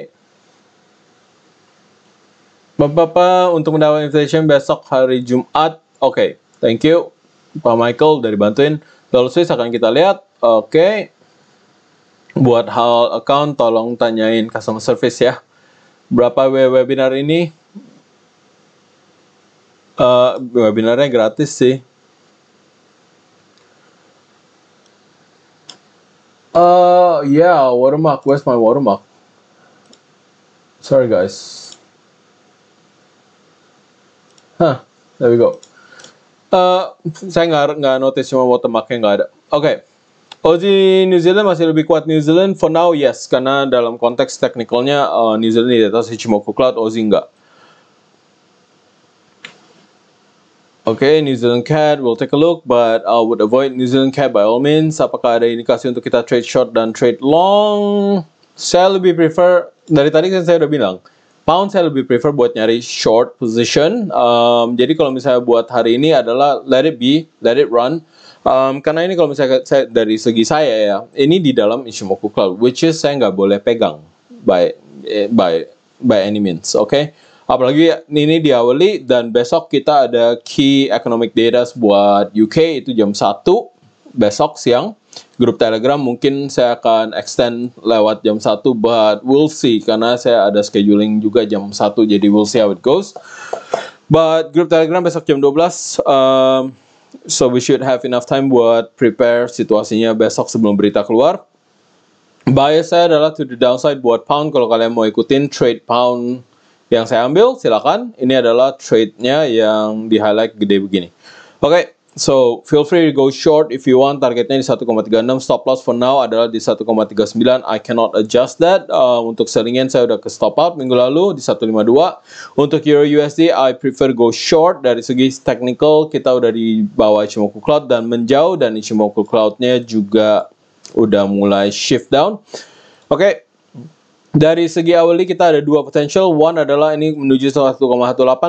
Bapak-bapak untuk mendapat invitation besok hari Jumat. Oke, okay. thank you Pak Michael dari bantuin. Lalu Swiss akan kita lihat. Oke. Okay buat hal account tolong tanyain customer service ya berapa webinar ini uh, webinarnya gratis sih Uh, eh, yeah, watermark. Where's my watermark? Sorry, guys. Huh, there we go. Uh, saya nggak nggak notice cuma watermarknya nggak ada. Oke. Okay. Ozi New Zealand masih lebih kuat New Zealand for now yes karena dalam konteks teknikalnya uh, New Zealand di atas Ichimoku Cloud Ozi enggak. Oke, okay, New Zealand CAD, we'll take a look, but I would avoid New Zealand CAD by all means. Apakah ada indikasi untuk kita trade short dan trade long? Saya lebih prefer, dari tadi kan saya udah bilang, pound saya lebih prefer buat nyari short position. Um, jadi kalau misalnya buat hari ini adalah let it be, let it run. Um, karena ini kalau misalnya saya, dari segi saya ya, ini di dalam Ishimoku Cloud, which is saya nggak boleh pegang by eh, by by any means, oke? Okay? Apalagi ini diawali dan besok kita ada key economic data buat UK itu jam satu besok siang. Grup Telegram mungkin saya akan extend lewat jam satu, but we'll see karena saya ada scheduling juga jam satu, jadi we'll see how it goes. But grup Telegram besok jam 12 um, So we should have enough time buat prepare situasinya besok sebelum berita keluar. Bias saya adalah to the downside buat pound. Kalau kalian mau ikutin trade pound yang saya ambil, silakan. Ini adalah trade-nya yang di highlight gede begini. Oke, okay, So feel free to go short if you want. Targetnya di 1,36. Stop loss for now adalah di 1,39. I cannot adjust that. Uh, untuk selling saya udah ke stop out minggu lalu di 152. Untuk Euro USD I prefer go short. Dari segi technical kita udah di bawah Ichimoku Cloud dan menjauh dan Ichimoku Cloud-nya juga udah mulai shift down. Oke. Okay. Dari segi hourly kita ada dua potential. One adalah ini menuju 1,18.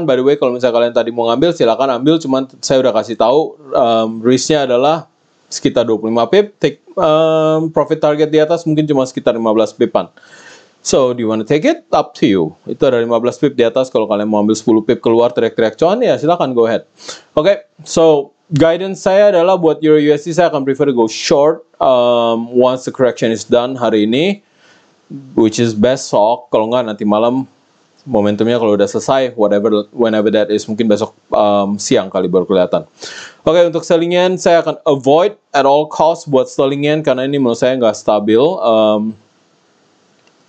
By the way, kalau misalnya kalian tadi mau ngambil, silakan ambil. Cuman saya udah kasih tahu um, risknya adalah sekitar 25 pip. Take um, profit target di atas mungkin cuma sekitar 15 pipan. So, do you wanna take it? Up to you. Itu ada 15 pip di atas. Kalau kalian mau ambil 10 pip keluar track teriak cuan, ya silakan go ahead. Oke, okay, so guidance saya adalah buat Euro USD saya akan prefer to go short um, once the correction is done hari ini which is besok kalau nggak nanti malam momentumnya kalau udah selesai whatever whenever that is mungkin besok um, siang kali baru kelihatan. Oke okay, untuk selling yen saya akan avoid at all cost buat selling yen karena ini menurut saya nggak stabil. Um,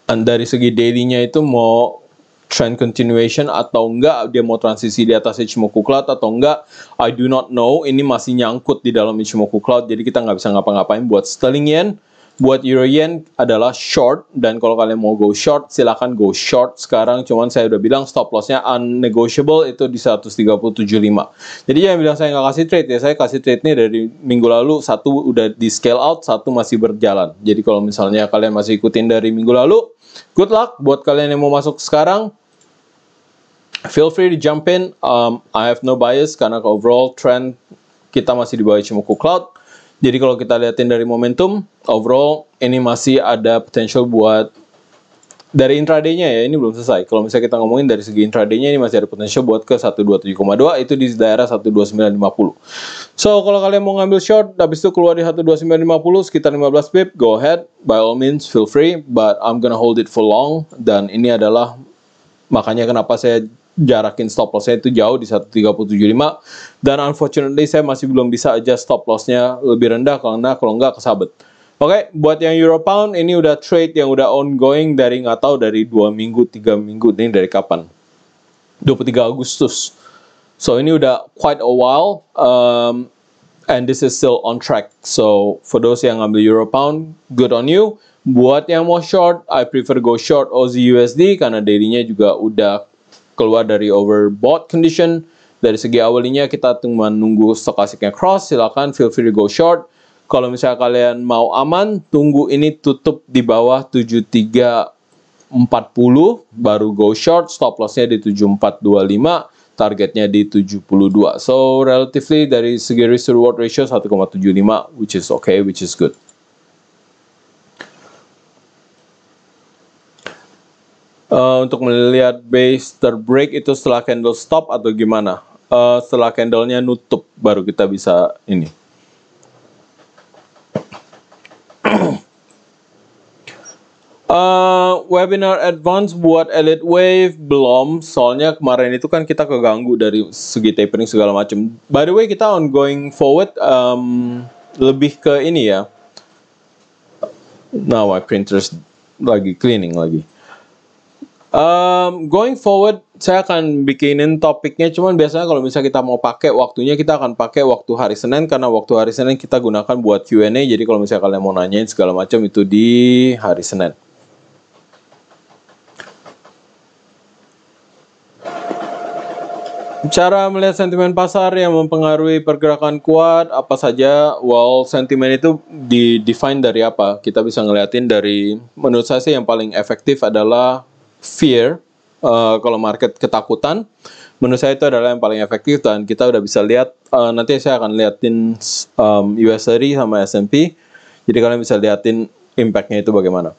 dan dari segi dailynya itu mau trend continuation atau enggak dia mau transisi di atas Ichimoku Cloud atau enggak I do not know ini masih nyangkut di dalam Ichimoku Cloud jadi kita nggak bisa ngapa-ngapain buat sterling yen buat euro yen adalah short dan kalau kalian mau go short silahkan go short sekarang cuman saya udah bilang stop lossnya unnegotiable itu di 137.5 jadi yang bilang saya nggak kasih trade ya saya kasih trade nih dari minggu lalu satu udah di scale out satu masih berjalan jadi kalau misalnya kalian masih ikutin dari minggu lalu good luck buat kalian yang mau masuk sekarang feel free to jump in um, I have no bias karena overall trend kita masih di bawah Ichimoku Cloud jadi kalau kita lihatin dari momentum, overall ini masih ada potential buat dari intraday-nya ya, ini belum selesai. Kalau misalnya kita ngomongin dari segi intraday-nya ini masih ada potential buat ke 127,2 itu di daerah 12950. So, kalau kalian mau ngambil short habis itu keluar di 12950 sekitar 15 pip, go ahead by all means feel free, but I'm gonna hold it for long dan ini adalah makanya kenapa saya jarakin stop loss nya itu jauh di 1.375 dan unfortunately saya masih belum bisa aja stop lossnya lebih rendah karena kalau nggak kesabet. Oke, okay, buat yang Euro Pound ini udah trade yang udah ongoing dari nggak tahu dari dua minggu, tiga minggu ini dari kapan? 23 Agustus. So ini udah quite a while um, and this is still on track. So for those yang ambil Euro Pound, good on you. Buat yang mau short, I prefer go short Aussie USD karena dailynya juga udah keluar dari overbought condition. Dari segi awalnya kita cuma nunggu stokastiknya cross, silakan feel free to go short. Kalau misalnya kalian mau aman, tunggu ini tutup di bawah 7340 baru go short, stop lossnya di 7425 targetnya di 72. So, relatively dari segi risk reward ratio 1,75 which is okay, which is good. uh, untuk melihat base terbreak itu setelah candle stop atau gimana? Uh, setelah candlenya nutup baru kita bisa ini. uh, webinar advance buat Elite Wave belum, soalnya kemarin itu kan kita keganggu dari segi tapering segala macam. By the way, kita ongoing forward um, lebih ke ini ya. Nah, my printers lagi cleaning lagi. Um, going forward, saya akan bikinin topiknya. Cuman biasanya kalau misalnya kita mau pakai waktunya, kita akan pakai waktu hari Senin karena waktu hari Senin kita gunakan buat Q&A. Jadi kalau misalnya kalian mau nanyain segala macam itu di hari Senin. Cara melihat sentimen pasar yang mempengaruhi pergerakan kuat apa saja? Well, sentimen itu di define dari apa? Kita bisa ngeliatin dari menurut saya sih yang paling efektif adalah fear, uh, kalau market ketakutan, menurut saya itu adalah yang paling efektif dan kita udah bisa lihat uh, nanti saya akan liatin um, US Treasury sama S&P. Jadi kalian bisa liatin impactnya itu bagaimana.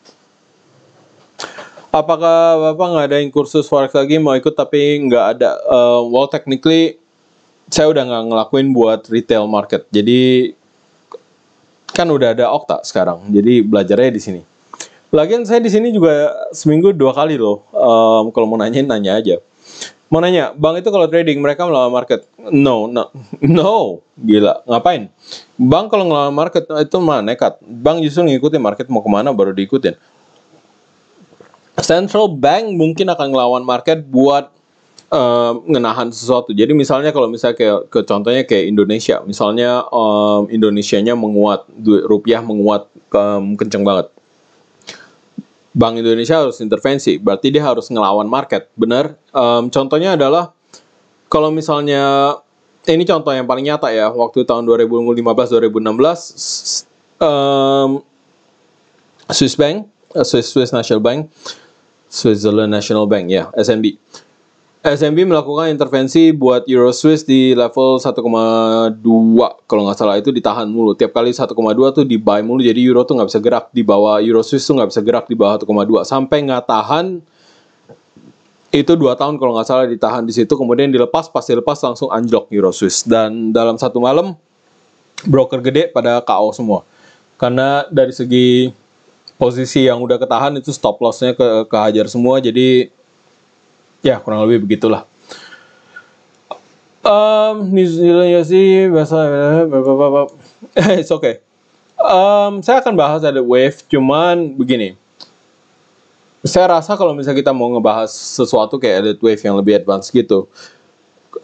Apakah Bapak nggak ada yang kursus forex lagi mau ikut tapi nggak ada? Uh, well, technically saya udah nggak ngelakuin buat retail market. Jadi kan udah ada Okta sekarang. Jadi belajarnya di sini. Lagian saya di sini juga seminggu dua kali loh. Um, kalau mau nanyain nanya aja. Mau nanya, bank itu kalau trading mereka melawan market? No, no, no, gila, ngapain? Bank kalau ngelawan market eh, itu mah nekat. Bank justru ngikutin market mau kemana baru diikutin. Central bank mungkin akan ngelawan market buat uh, ngenahan sesuatu. Jadi misalnya kalau misalnya kayak ke contohnya kayak Indonesia, misalnya um, nya menguat, rupiah menguat um, kenceng banget. Bank Indonesia harus intervensi, berarti dia harus ngelawan market, benar? Um, contohnya adalah kalau misalnya ini contoh yang paling nyata ya, waktu tahun 2015-2016 um, Swiss Bank, eh, Swiss Swiss National Bank, Switzerland National Bank ya, yeah, SNB SMB melakukan intervensi buat Euro Swiss di level 1,2 kalau nggak salah itu ditahan mulu. Tiap kali 1,2 tuh di buy mulu jadi Euro tuh nggak bisa gerak di bawah Euro Swiss tuh nggak bisa gerak di bawah 1,2 sampai nggak tahan itu dua tahun kalau nggak salah ditahan di situ kemudian dilepas pasti lepas langsung anjlok Euro Swiss dan dalam satu malam broker gede pada KO semua karena dari segi posisi yang udah ketahan itu stop lossnya ke kehajar semua jadi Ya, kurang lebih begitulah. Um, sih bahasa it's okay. Um, saya akan bahas ada wave, cuman begini. Saya rasa kalau misalnya kita mau ngebahas sesuatu kayak ada wave yang lebih advance gitu,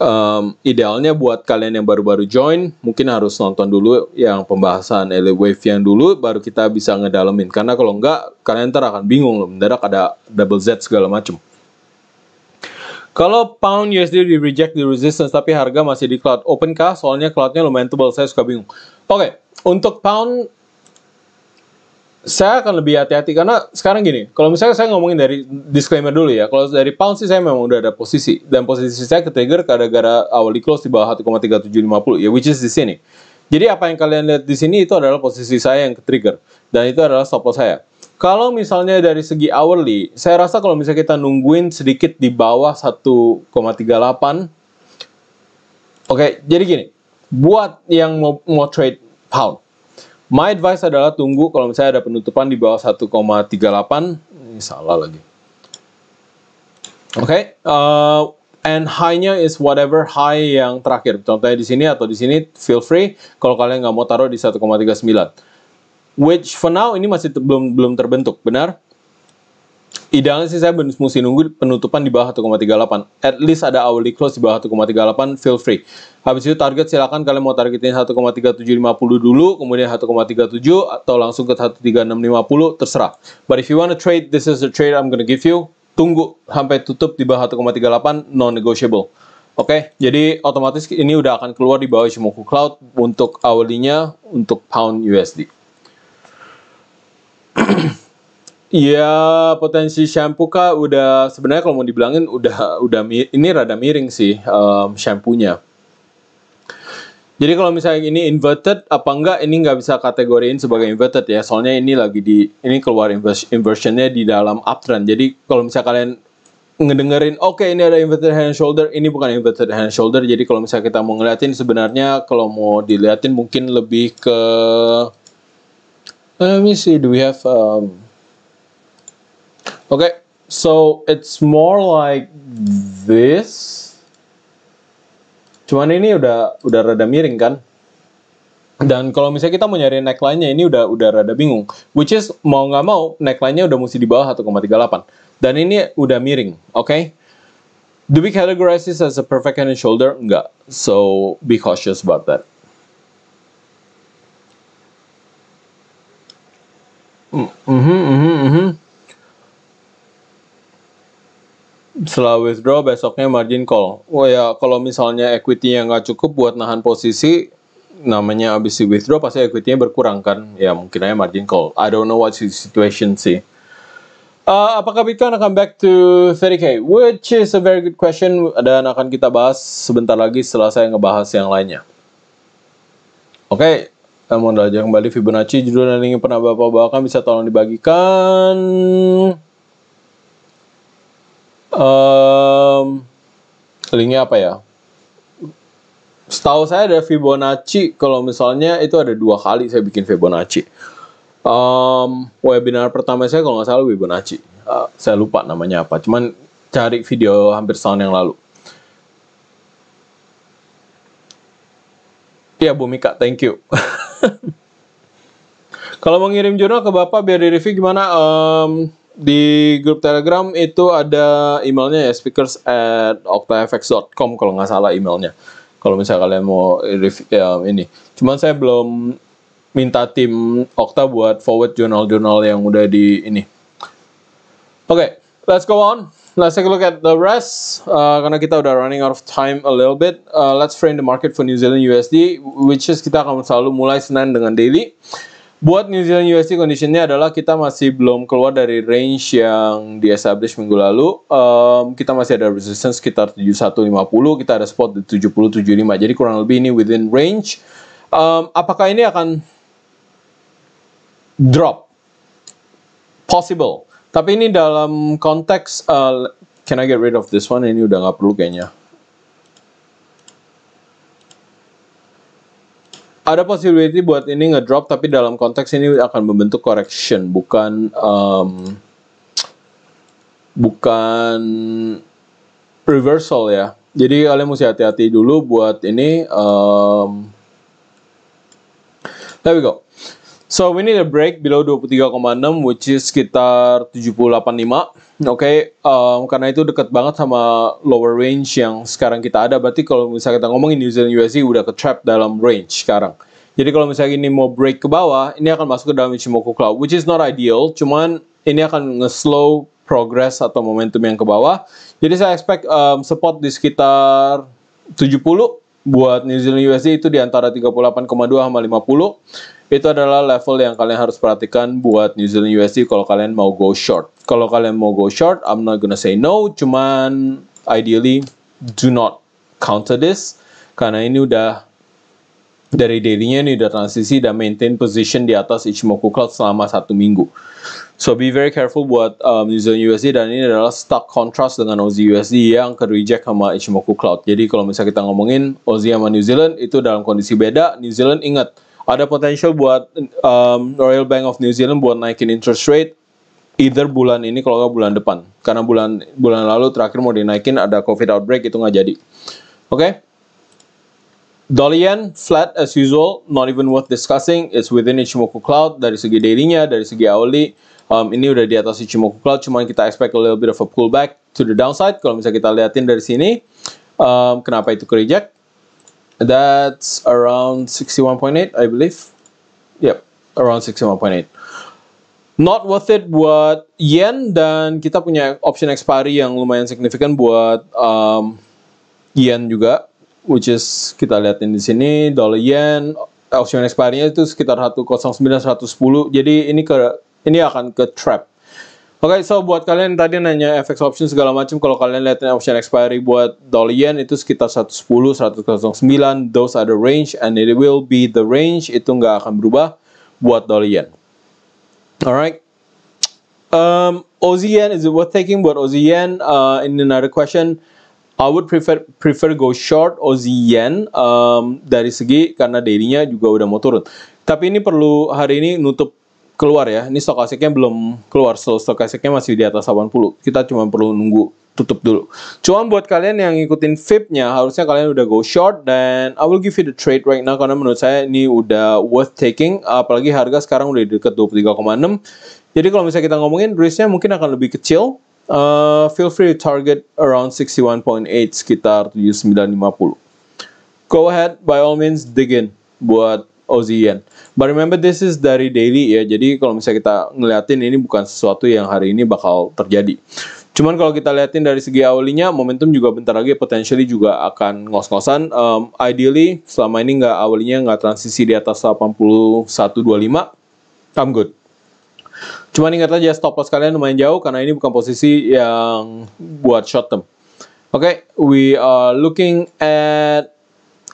um, idealnya buat kalian yang baru-baru join, mungkin harus nonton dulu yang pembahasan Elite Wave yang dulu, baru kita bisa ngedalemin. Karena kalau enggak, kalian ntar akan bingung, loh mendadak ada double Z segala macam. Kalau pound USD di reject di resistance tapi harga masih di cloud open kah? Soalnya cloudnya lumayan tebal, saya suka bingung. Oke, okay, untuk pound saya akan lebih hati-hati karena sekarang gini, kalau misalnya saya ngomongin dari disclaimer dulu ya, kalau dari pound sih saya memang udah ada posisi dan posisi saya ke trigger gara-gara awal di close di bawah 1,3750 ya which is di sini. Jadi apa yang kalian lihat di sini itu adalah posisi saya yang ke trigger dan itu adalah stop loss saya. Kalau misalnya dari segi hourly, saya rasa kalau misalnya kita nungguin sedikit di bawah 1,38, Oke, jadi gini, buat yang mau, mau trade pound, my advice adalah tunggu kalau misalnya ada penutupan di bawah 1,38, ini salah lagi. Oke, okay, uh, eh, and high-nya is whatever high yang terakhir. Contohnya di sini atau di sini, feel free. Kalau kalian nggak mau taruh di sembilan which for now ini masih belum belum terbentuk, benar? Idealnya sih saya mesti nunggu penutupan di bawah 1,38. At least ada hourly close di bawah 1,38, feel free. Habis itu target silakan kalian mau targetin 1,3750 dulu, kemudian 1,37 atau langsung ke 13650 terserah. But if you wanna trade, this is the trade I'm gonna give you. Tunggu sampai tutup di bawah 1,38 non negotiable. Oke, okay, jadi otomatis ini udah akan keluar di bawah Shimoku Cloud untuk hourly-nya untuk pound USD. Iya potensi shampoo kak udah sebenarnya kalau mau dibilangin udah udah ini rada miring sih um, shampoo-nya. Jadi kalau misalnya ini inverted apa enggak ini nggak bisa kategoriin sebagai inverted ya soalnya ini lagi di ini keluar inversionnya di dalam uptrend. Jadi kalau misalnya kalian ngedengerin oke okay, ini ada inverted hand shoulder ini bukan inverted hand shoulder jadi kalau misalnya kita mau ngeliatin sebenarnya kalau mau diliatin mungkin lebih ke Uh, let me see, do we have, um, okay, so it's more like this. Cuman ini udah udah rada miring kan? Dan kalau misalnya kita mau nyari neckline-nya ini udah udah rada bingung. Which is mau nggak mau neckline-nya udah mesti di bawah 1,38. Dan ini udah miring, oke? Okay? Do we categorize this as a perfect hand and shoulder? Enggak. So be cautious about that. Mm-hmm, mm-hmm, mm-hmm. Setelah withdraw besoknya margin call. oh ya kalau misalnya equity yang nggak cukup buat nahan posisi, namanya abis di withdraw pasti equity-nya berkurang kan? Ya mungkin aja margin call. I don't know what situation sih. Uh, apakah Bitcoin akan back to 30k? Which is a very good question dan akan kita bahas sebentar lagi setelah saya ngebahas yang lainnya. Oke, namun belajar kembali Fibonacci, judul dan ingin pernah Bapak bawakan bisa tolong dibagikan. Um, linknya apa ya? Setahu saya ada Fibonacci, kalau misalnya itu ada dua kali saya bikin Fibonacci. Um, webinar pertama saya kalau nggak salah Fibonacci. Uh, saya lupa namanya apa, cuman cari video hampir tahun yang lalu. Ya Bu Mika, thank you. Kalau mau ngirim jurnal ke Bapak biar di review gimana? Um, di grup Telegram itu ada emailnya ya speakers at octafx.com kalau nggak salah emailnya. Kalau misalnya kalian mau review ya, ini, cuman saya belum minta tim Okta buat forward jurnal-jurnal yang udah di ini. Oke, okay, let's go on. Let's take a look at the rest. Uh, karena kita udah running out of time a little bit. Uh, let's frame the market for New Zealand USD, which is kita akan selalu mulai Senin dengan daily. Buat New Zealand USD conditionnya adalah kita masih belum keluar dari range yang di establish minggu lalu. Um, kita masih ada resistance sekitar 7150, kita ada spot di 7075. Jadi kurang lebih ini within range. Um, apakah ini akan drop? Possible tapi ini dalam konteks, uh, can I get rid of this one? Ini udah nggak perlu kayaknya. Ada possibility buat ini ngedrop, tapi dalam konteks ini akan membentuk correction, bukan um, bukan reversal ya. Jadi kalian mesti hati-hati dulu buat ini. Um, there we go. So we need a break below 23,6 which is sekitar 78.5. Oke, okay, um, karena itu dekat banget sama lower range yang sekarang kita ada. Berarti kalau misalnya kita ngomongin New Zealand USD udah ke trap dalam range sekarang. Jadi kalau misalnya ini mau break ke bawah, ini akan masuk ke dalam Ichimoku Cloud, which is not ideal, cuman ini akan nge-slow progress atau momentum yang ke bawah. Jadi saya expect um, support di sekitar 70 buat New Zealand USD itu di antara 38,2 sama 50. Itu adalah level yang kalian harus perhatikan buat New Zealand USD kalau kalian mau go short. Kalau kalian mau go short, I'm not gonna say no, cuman ideally do not counter this karena ini udah dari dailynya ini udah transisi dan maintain position di atas Ichimoku Cloud selama satu minggu. So be very careful buat um, New Zealand USD dan ini adalah stuck contrast dengan Aussie USD yang ke reject sama Ichimoku Cloud. Jadi kalau misalnya kita ngomongin Aussie sama New Zealand itu dalam kondisi beda. New Zealand ingat ada potensial buat um, Royal Bank of New Zealand buat naikin interest rate either bulan ini kalau nggak bulan depan karena bulan bulan lalu terakhir mau dinaikin ada covid outbreak itu nggak jadi oke okay? Dollar flat as usual, not even worth discussing. It's within Ichimoku cloud dari segi dailynya, dari segi hourly. Um, ini udah di atas Ichimoku cloud, cuman kita expect a little bit of a pullback to the downside. Kalau misalnya kita liatin dari sini, um, kenapa itu ke reject? That's around 61.8, I believe. Yep, around 61.8. Not worth it buat yen dan kita punya option expiry yang lumayan signifikan buat um, yen juga, which is kita lihatin di sini dollar yen option expiry-nya itu sekitar 109 110. Jadi ini ke ini akan ke trap Oke, okay, so buat kalian tadi nanya efek option segala macam, kalau kalian lihat option expiry buat Dolian itu sekitar 110, 109, those are the range and it will be the range itu nggak akan berubah buat Dolian. Alright. Um, Aussie is it worth taking buat Aussie yen? Uh, in another question, I would prefer prefer go short Aussie um, dari segi karena dailynya juga udah mau turun. Tapi ini perlu hari ini nutup keluar ya. Ini stokastiknya belum keluar, so stokastiknya masih di atas 80. Kita cuma perlu nunggu tutup dulu. Cuma buat kalian yang ngikutin VIP-nya, harusnya kalian udah go short dan I will give you the trade right now karena menurut saya ini udah worth taking. Apalagi harga sekarang udah deket 23,6. Jadi kalau misalnya kita ngomongin risknya mungkin akan lebih kecil. Uh, feel free to target around 61.8 sekitar 79.50. Go ahead, by all means dig in buat Ozian. But remember this is dari daily ya. Jadi kalau misalnya kita ngeliatin ini bukan sesuatu yang hari ini bakal terjadi. Cuman kalau kita liatin dari segi awalnya, momentum juga bentar lagi potentially juga akan ngos-ngosan. Um, ideally, selama ini nggak awalnya nggak transisi di atas 81.25, I'm good. Cuman ingat aja stop loss kalian lumayan jauh karena ini bukan posisi yang buat short term. Oke, okay, we are looking at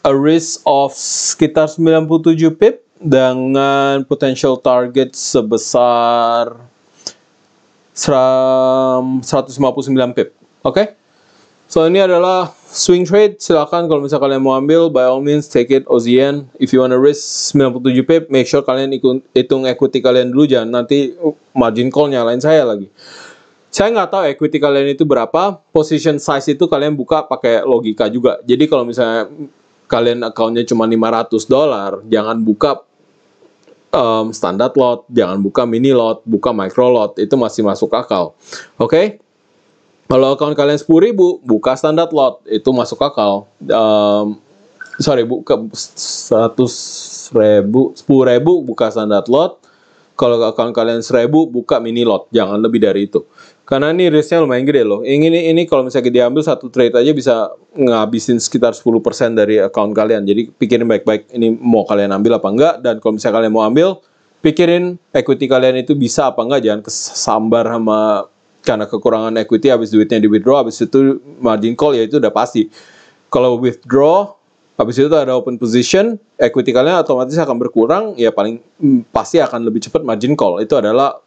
a risk of sekitar 97 pip dengan potential target sebesar 159 pip. Oke? Okay? So ini adalah swing trade. Silakan kalau misalnya kalian mau ambil, by all means take it OZN. If you wanna risk 97 pip, make sure kalian ikut, hitung equity kalian dulu jangan nanti uh, margin call nyalain saya lagi. Saya nggak tahu equity kalian itu berapa, position size itu kalian buka pakai logika juga. Jadi kalau misalnya kalian accountnya cuma 500 dolar, jangan buka um, standar lot, jangan buka mini lot, buka micro lot, itu masih masuk akal. Oke? Okay? Kalau account kalian 10 ribu, buka standar lot, itu masuk akal. Um, sorry, buka 100 ribu, 10 ribu, buka standar lot, kalau akun kalian seribu, buka mini lot, jangan lebih dari itu. Karena ini risknya lumayan gede loh. Ini ini, ini kalau misalnya diambil satu trade aja bisa ngabisin sekitar 10% dari account kalian. Jadi pikirin baik-baik ini mau kalian ambil apa enggak dan kalau misalnya kalian mau ambil pikirin equity kalian itu bisa apa enggak jangan kesambar sama karena kekurangan equity habis duitnya di withdraw habis itu margin call ya itu udah pasti kalau withdraw Habis itu ada open position, equity kalian otomatis akan berkurang, ya paling hmm. pasti akan lebih cepat margin call. Itu adalah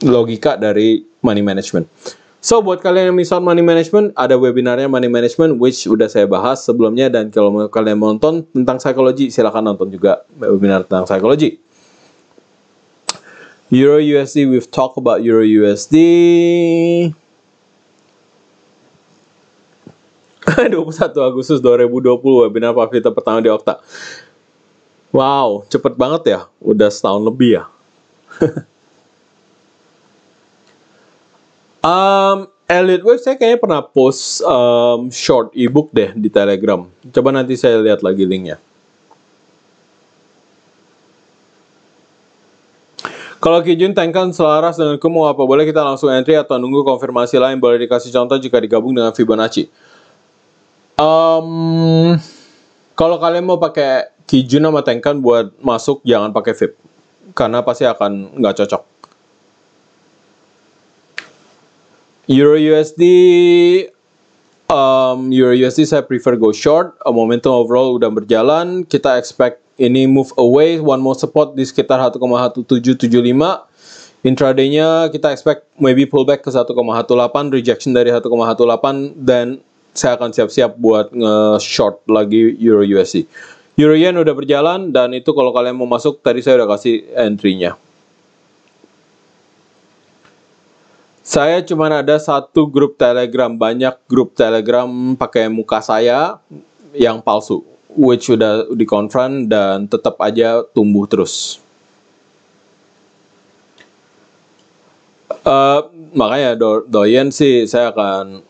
logika dari money management. So buat kalian yang misal money management, ada webinarnya money management which udah saya bahas sebelumnya dan kalau kalian mau nonton tentang psikologi silahkan nonton juga webinar tentang psikologi. Euro USD, we've talked about Euro USD. 21 Agustus 2020 webinar Pavita pertama di Okta. Wow, cepet banget ya. Udah setahun lebih ya. um, Elite Wave saya kayaknya pernah post um, short ebook deh di Telegram. Coba nanti saya lihat lagi linknya. Kalau Kijun tankan selaras dengan Kumu, apa boleh kita langsung entry atau nunggu konfirmasi lain? Boleh dikasih contoh jika digabung dengan Fibonacci. Um, kalau kalian mau pakai Kijun sama Tengkan buat masuk jangan pakai VIP karena pasti akan nggak cocok. Euro USD um, Euro USD saya prefer go short. Momentum overall udah berjalan. Kita expect ini move away one more support di sekitar 1,1775. Intraday-nya kita expect maybe pullback ke 1,18 rejection dari 1,18 dan saya akan siap-siap buat nge-short lagi Euro USD. Euro Yen udah berjalan dan itu kalau kalian mau masuk tadi saya udah kasih entry-nya. Saya cuma ada satu grup Telegram, banyak grup Telegram pakai muka saya yang palsu, which sudah dikonfront dan tetap aja tumbuh terus. Uh, makanya do doyen sih saya akan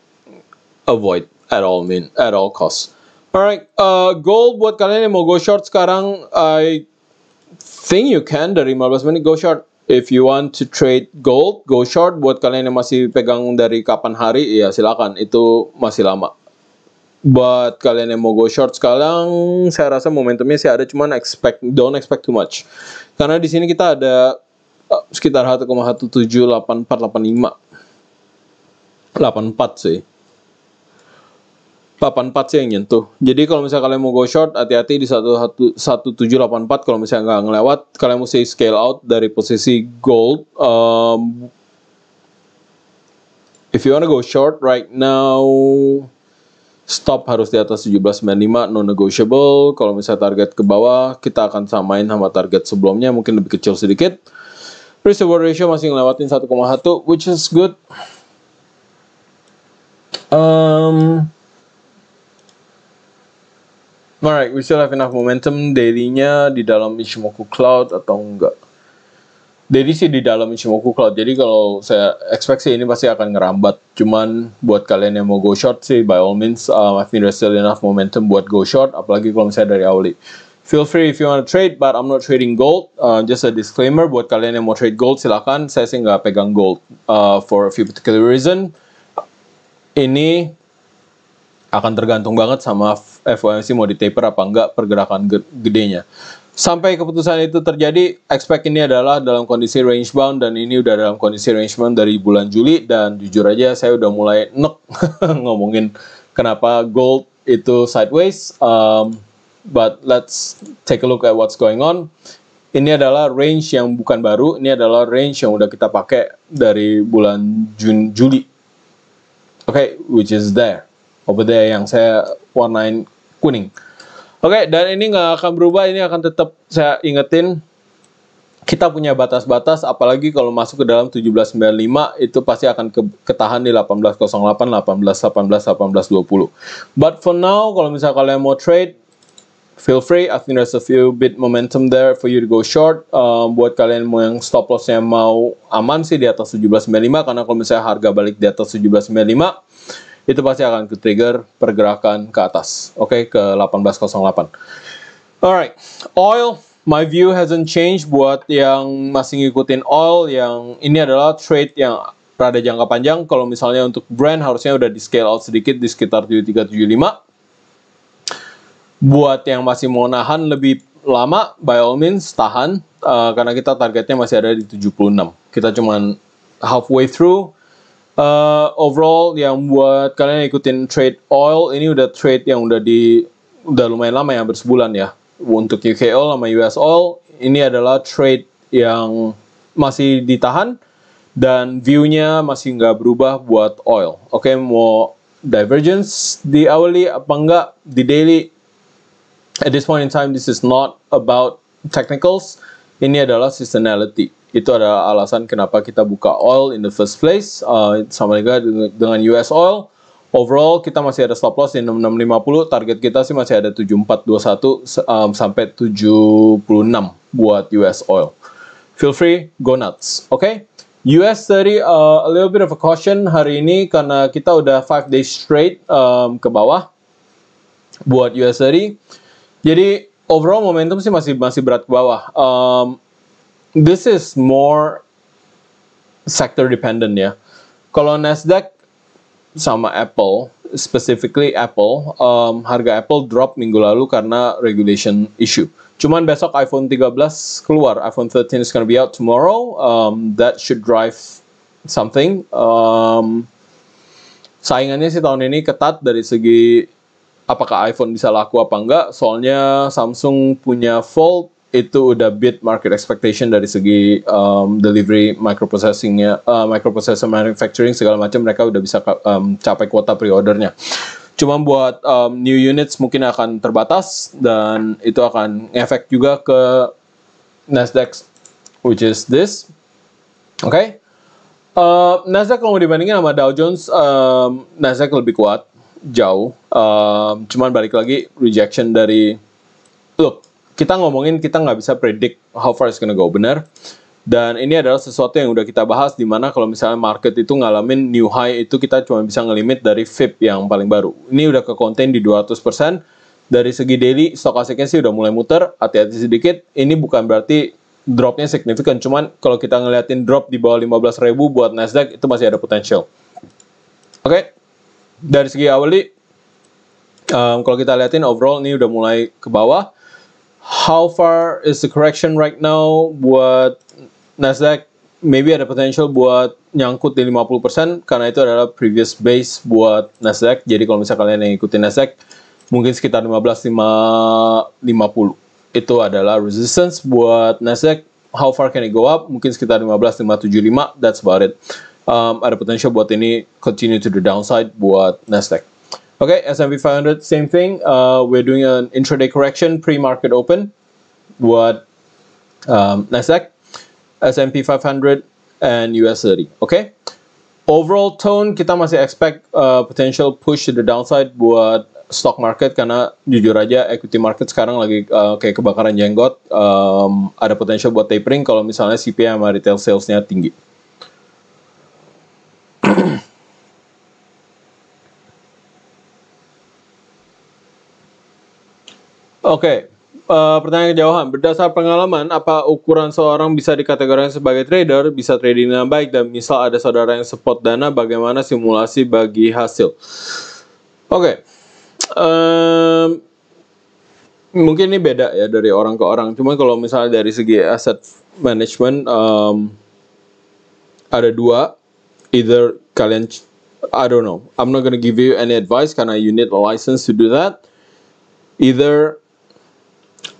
avoid at all mean at all costs. Alright, uh, gold buat kalian yang mau go short sekarang, I think you can dari 15 menit go short. If you want to trade gold, go short. Buat kalian yang masih pegang dari kapan hari, ya silakan. Itu masih lama. Buat kalian yang mau go short sekarang, saya rasa momentumnya sih ada, cuman expect don't expect too much. Karena di sini kita ada uh, sekitar 1,178485. 84 sih papan 4 sih yang nyentuh. Jadi kalau misalnya kalian mau go short, hati-hati di 1784 kalau misalnya nggak ngelewat, kalian mesti scale out dari posisi gold. Um, if you wanna go short right now, stop harus di atas 1795, non negotiable. Kalau misalnya target ke bawah, kita akan samain sama target sebelumnya, mungkin lebih kecil sedikit. Price to ratio masih ngelewatin 1,1, which is good. Um, Alright, we still have enough momentum daily-nya di dalam Ishimoku Cloud atau enggak? Daily sih di dalam Ishimoku Cloud, jadi kalau saya expect sih ini pasti akan ngerambat. Cuman buat kalian yang mau go short sih, by all means, um, I think there's still enough momentum buat go short, apalagi kalau misalnya dari Auli. Feel free if you want to trade, but I'm not trading gold. Uh, just a disclaimer, buat kalian yang mau trade gold, silakan. Saya sih nggak pegang gold uh, for a few particular reason. Ini akan tergantung banget sama FOMC mau di taper apa enggak pergerakan gedenya. Sampai keputusan itu terjadi, expect ini adalah dalam kondisi range bound dan ini udah dalam kondisi range bound dari bulan Juli dan jujur aja saya udah mulai nek ngomongin kenapa gold itu sideways. Um, but let's take a look at what's going on. Ini adalah range yang bukan baru, ini adalah range yang udah kita pakai dari bulan Jun Juli. Oke, okay, which is there there yang saya warnain kuning. Oke, okay, dan ini nggak akan berubah, ini akan tetap saya ingetin kita punya batas-batas apalagi kalau masuk ke dalam 1795 itu pasti akan ke, ketahan di 1808, 1818, 1820. But for now kalau misalnya kalian mau trade feel free I think there's a few bit momentum there for you to go short um, buat kalian mau yang stop loss lossnya mau aman sih di atas 1795 karena kalau misalnya harga balik di atas 1795 itu pasti akan ke trigger pergerakan ke atas. Oke, okay, ke 1808. Alright, oil my view hasn't changed buat yang masih ngikutin oil yang ini adalah trade yang rada jangka panjang kalau misalnya untuk brand harusnya udah di scale out sedikit di sekitar 7375 buat yang masih mau nahan lebih lama by all means tahan uh, karena kita targetnya masih ada di 76 kita cuman halfway through uh, overall yang buat kalian yang ikutin trade oil ini udah trade yang udah di udah lumayan lama ya bersebulan ya untuk UK oil sama US oil ini adalah trade yang masih ditahan dan viewnya masih nggak berubah buat oil. Oke, okay, mau divergence di hourly apa enggak di daily at this point in time this is not about technicals ini adalah seasonality itu ada alasan kenapa kita buka oil in the first place uh, sama juga dengan US oil overall kita masih ada stop loss di 6650 target kita sih masih ada 7421 um, sampai 76 buat US oil feel free go nuts oke okay? US dari uh, a little bit of a caution hari ini karena kita udah 5 days straight um, ke bawah buat US dari jadi overall momentum sih masih masih berat ke bawah um, this is more sector dependent ya. Kalau Nasdaq sama Apple, specifically Apple, um, harga Apple drop minggu lalu karena regulation issue. Cuman besok iPhone 13 keluar, iPhone 13 is gonna be out tomorrow. Um, that should drive something. Um, saingannya sih tahun ini ketat dari segi apakah iPhone bisa laku apa enggak. Soalnya Samsung punya Fold, itu udah beat market expectation dari segi um, delivery microprocessingnya, uh, microprocessor manufacturing segala macam mereka udah bisa um, capai kuota pre-ordernya. Cuma buat um, new units mungkin akan terbatas dan itu akan efek juga ke Nasdaq, which is this, oke? Okay? Uh, Nasdaq kalau dibandingin sama Dow Jones, um, Nasdaq lebih kuat jauh. Um, cuman balik lagi rejection dari look kita ngomongin kita nggak bisa predict how far it's gonna go, benar? Dan ini adalah sesuatu yang udah kita bahas di mana kalau misalnya market itu ngalamin new high itu kita cuma bisa ngelimit dari FIB yang paling baru. Ini udah ke konten di 200%. Dari segi daily, asiknya sih udah mulai muter, hati-hati sedikit. Ini bukan berarti dropnya signifikan, cuman kalau kita ngeliatin drop di bawah 15.000 buat Nasdaq itu masih ada potensial. Oke, okay. dari segi hourly, um, kalau kita liatin overall ini udah mulai ke bawah how far is the correction right now buat Nasdaq? Maybe ada potential buat nyangkut di 50% karena itu adalah previous base buat Nasdaq. Jadi kalau misalnya kalian yang ikutin Nasdaq mungkin sekitar 15.550. Itu adalah resistance buat Nasdaq. How far can it go up? Mungkin sekitar 15.575. That's about it. Um, ada potential buat ini continue to the downside buat Nasdaq. Okay, S&P 500, same thing. Uh, we're doing an intraday correction pre-market open. What um, Nasdaq, S&P 500, and US 30. Okay. Overall tone kita masih expect uh, potential push to the downside buat stock market karena jujur aja equity market sekarang lagi uh, kayak kebakaran jenggot um, ada potential buat tapering kalau misalnya CPI sama retail salesnya tinggi Oke, okay. uh, eh, pertanyaan kejauhan. Berdasar pengalaman, apa ukuran seorang bisa dikategorikan sebagai trader, bisa trading dengan baik, dan misal ada saudara yang support dana, bagaimana simulasi bagi hasil? Oke, okay. um, mungkin ini beda ya dari orang ke orang. Cuma kalau misalnya dari segi aset management, um, ada dua. Either kalian, I don't know, I'm not gonna give you any advice karena you need a license to do that. Either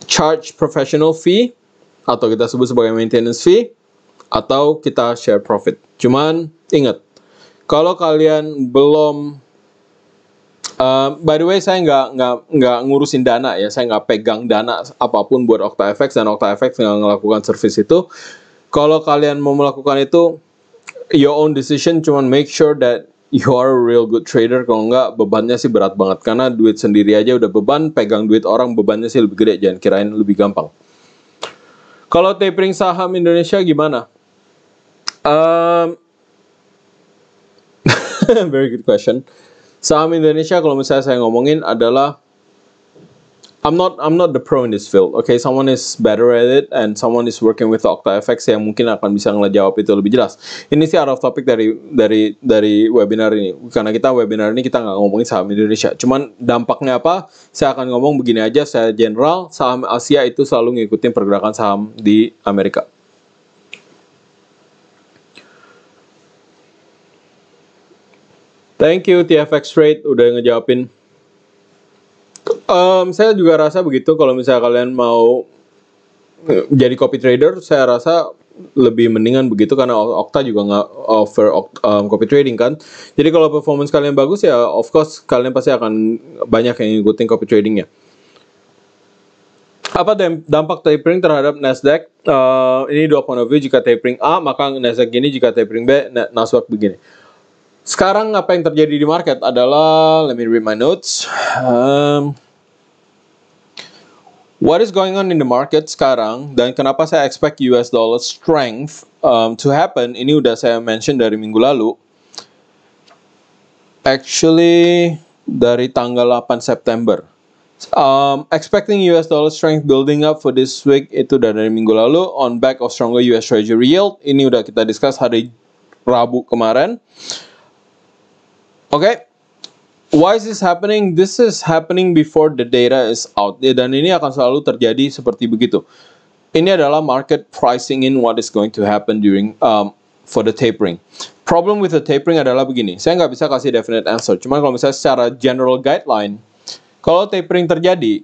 charge professional fee atau kita sebut sebagai maintenance fee atau kita share profit. Cuman ingat, kalau kalian belum Uh, by the way, saya nggak nggak nggak ngurusin dana ya, saya nggak pegang dana apapun buat OctaFX dan OctaFX nggak melakukan service itu. Kalau kalian mau melakukan itu, your own decision, cuman make sure that you are a real good trader kalau enggak bebannya sih berat banget karena duit sendiri aja udah beban pegang duit orang bebannya sih lebih gede jangan kirain lebih gampang kalau tapering saham Indonesia gimana um, very good question saham Indonesia kalau misalnya saya ngomongin adalah I'm not I'm not the pro in this field. Okay, someone is better at it and someone is working with OctaFX yang mungkin akan bisa ngejawab itu lebih jelas. Ini sih out topik dari dari dari webinar ini. Karena kita webinar ini kita nggak ngomongin saham Indonesia. Cuman dampaknya apa? Saya akan ngomong begini aja saya general saham Asia itu selalu ngikutin pergerakan saham di Amerika. Thank you TFX Trade udah ngejawabin Um, saya juga rasa begitu kalau misalnya kalian mau eh, jadi copy trader, saya rasa lebih mendingan begitu karena Okta juga nggak offer um, copy trading kan. Jadi kalau performance kalian bagus ya of course kalian pasti akan banyak yang ngikutin copy tradingnya. Apa dampak tapering terhadap Nasdaq? Uh, ini dua point of view jika tapering A maka Nasdaq gini, jika tapering B Nasdaq begini. Sekarang apa yang terjadi di market adalah, let me read my notes. Um, What is going on in the market sekarang dan kenapa saya expect US dollar strength um, to happen? Ini udah saya mention dari minggu lalu. Actually dari tanggal 8 September. Um, expecting US dollar strength building up for this week itu udah dari minggu lalu on back of stronger US Treasury yield. Ini udah kita discuss hari Rabu kemarin. Oke. Okay. Why is this happening? This is happening before the data is out. Ya, dan ini akan selalu terjadi seperti begitu. Ini adalah market pricing in what is going to happen during um, for the tapering. Problem with the tapering adalah begini. Saya nggak bisa kasih definite answer. Cuma kalau misalnya secara general guideline, kalau tapering terjadi,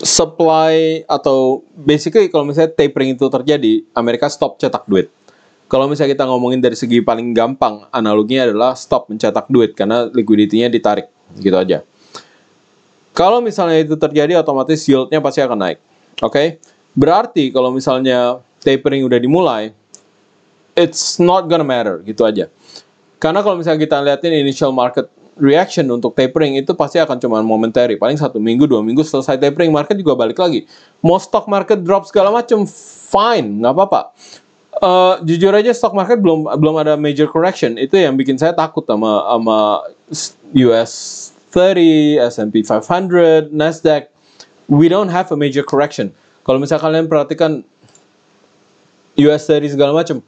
supply atau basically kalau misalnya tapering itu terjadi, Amerika stop cetak duit. Kalau misalnya kita ngomongin dari segi paling gampang, analoginya adalah stop mencetak duit karena liquidity-nya ditarik, gitu aja. Kalau misalnya itu terjadi, otomatis yield-nya pasti akan naik. Oke, okay? berarti kalau misalnya tapering udah dimulai, it's not gonna matter, gitu aja. Karena kalau misalnya kita liatin initial market reaction untuk tapering itu pasti akan cuma momentary paling satu minggu dua minggu selesai tapering market juga balik lagi mau stock market drop segala macam fine nggak apa-apa Uh, jujur aja stock market belum belum ada major correction itu yang bikin saya takut sama sama US 30, S&P 500, Nasdaq. We don't have a major correction. Kalau misalnya kalian perhatikan US 30 segala macam,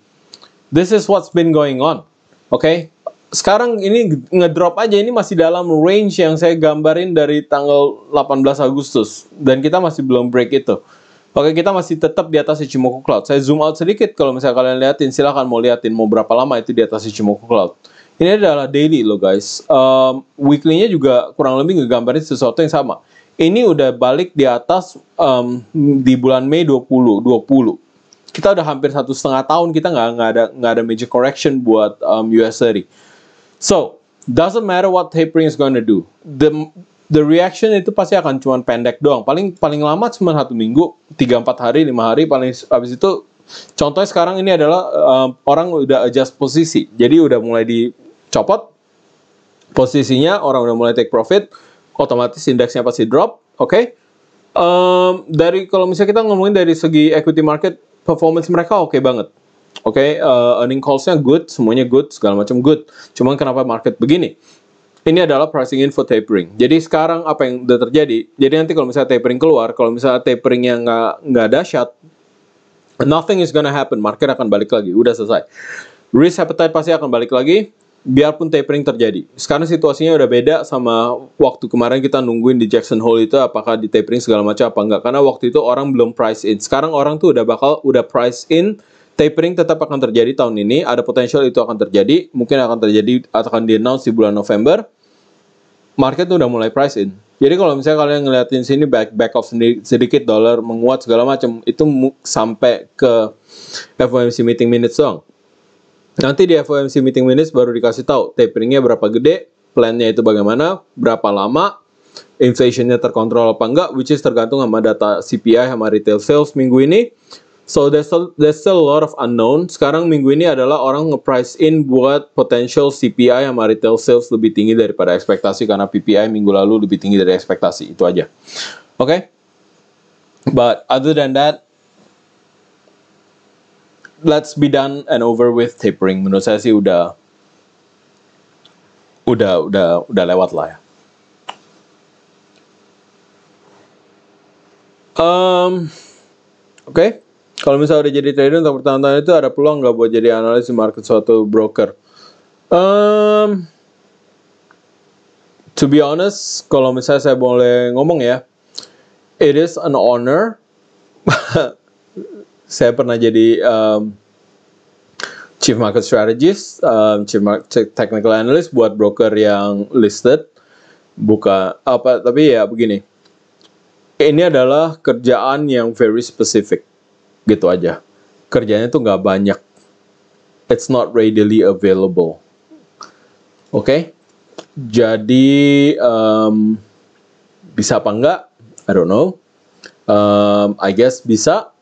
this is what's been going on. Oke, okay? sekarang ini ngedrop aja ini masih dalam range yang saya gambarin dari tanggal 18 Agustus dan kita masih belum break itu. Oke, kita masih tetap di atas Ichimoku Cloud. Saya zoom out sedikit kalau misalnya kalian liatin, silahkan mau liatin mau berapa lama itu di atas Ichimoku Cloud. Ini adalah daily loh guys. Um, weekly-nya juga kurang lebih ngegambarin sesuatu yang sama. Ini udah balik di atas um, di bulan Mei 2020. Kita udah hampir satu setengah tahun kita nggak ada ada major correction buat um, US 30. So doesn't matter what tapering is going to do. The the reaction itu pasti akan cuma pendek doang. Paling paling lama cuma satu minggu, tiga empat hari, lima hari. Paling habis itu contohnya sekarang ini adalah um, orang udah adjust posisi. Jadi udah mulai dicopot posisinya, orang udah mulai take profit, otomatis indeksnya pasti drop. Oke. Okay? Um, dari kalau misalnya kita ngomongin dari segi equity market performance mereka oke okay banget. Oke, okay, uh, eh, earning calls-nya good, semuanya good, segala macam good. Cuman kenapa market begini? ini adalah pricing info tapering. Jadi sekarang apa yang udah terjadi? Jadi nanti kalau misalnya tapering keluar, kalau misalnya yang nggak nggak dahsyat, nothing is gonna happen. Market akan balik lagi. Udah selesai. Risk appetite pasti akan balik lagi. Biarpun tapering terjadi. Sekarang situasinya udah beda sama waktu kemarin kita nungguin di Jackson Hole itu apakah di tapering segala macam apa enggak. Karena waktu itu orang belum price in. Sekarang orang tuh udah bakal udah price in tapering tetap akan terjadi tahun ini. Ada potensial itu akan terjadi, mungkin akan terjadi atau akan di announce di bulan November. Market udah mulai price in. Jadi kalau misalnya kalian ngeliatin sini back back off sedikit dolar menguat segala macam itu sampai ke FOMC meeting minutes dong. Nanti di FOMC meeting minutes baru dikasih tahu taperingnya berapa gede, plannya itu bagaimana, berapa lama, inflationnya terkontrol apa enggak, which is tergantung sama data CPI sama retail sales minggu ini, So there's a, there's still a lot of unknown. Sekarang minggu ini adalah orang nge-price in buat potential CPI sama retail sales lebih tinggi daripada ekspektasi karena PPI minggu lalu lebih tinggi dari ekspektasi. Itu aja. Oke? Okay? But other than that, let's be done and over with tapering. Menurut saya sih udah udah udah udah lewat lah ya. Um, Oke. Okay. Kalau misalnya udah jadi trader untuk pertama-tama itu ada peluang nggak buat jadi analis di market suatu broker? Um, to be honest, kalau misalnya saya boleh ngomong ya, it is an honor. saya pernah jadi um, chief market strategist, um, chief market technical analyst buat broker yang listed. Buka apa? Tapi ya begini. Ini adalah kerjaan yang very specific gitu aja kerjanya tuh nggak banyak it's not readily available oke okay? jadi um, bisa apa enggak I don't know um, I guess bisa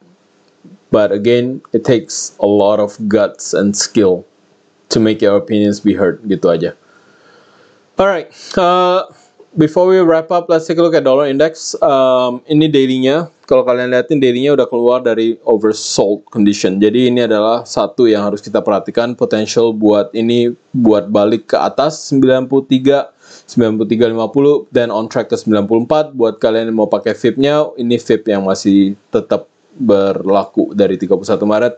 but again it takes a lot of guts and skill to make your opinions be heard gitu aja alright uh, before we wrap up, let's take a look at dollar index. Um, ini dailynya. Kalau kalian lihatin dailynya udah keluar dari oversold condition. Jadi ini adalah satu yang harus kita perhatikan. Potential buat ini buat balik ke atas 93, 93.50, dan on track ke 94. Buat kalian yang mau pakai VIP-nya, ini VIP yang masih tetap berlaku dari 31 Maret.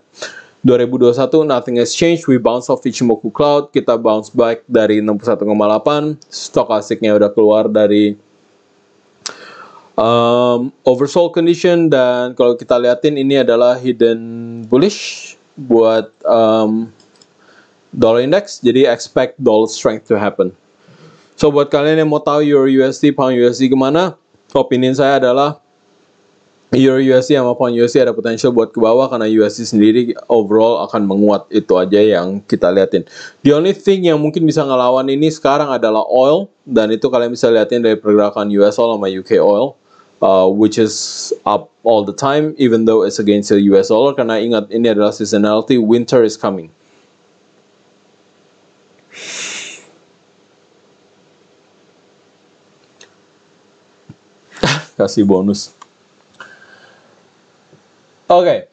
2021 nothing has changed, we bounce off Ichimoku Cloud, kita bounce back dari 61,8, asiknya udah keluar dari um, oversold condition dan kalau kita liatin ini adalah hidden bullish buat um, dollar index, jadi expect dollar strength to happen. So buat kalian yang mau tahu your USD pound USD kemana, opinion saya adalah Euro USD sama Pound USD ada potensial buat ke bawah karena USD sendiri overall akan menguat itu aja yang kita liatin. The only thing yang mungkin bisa ngelawan ini sekarang adalah oil dan itu kalian bisa liatin dari pergerakan US oil sama UK oil uh, which is up all the time even though it's against the US dollar karena ingat ini adalah seasonality winter is coming. Kasih bonus. Okay.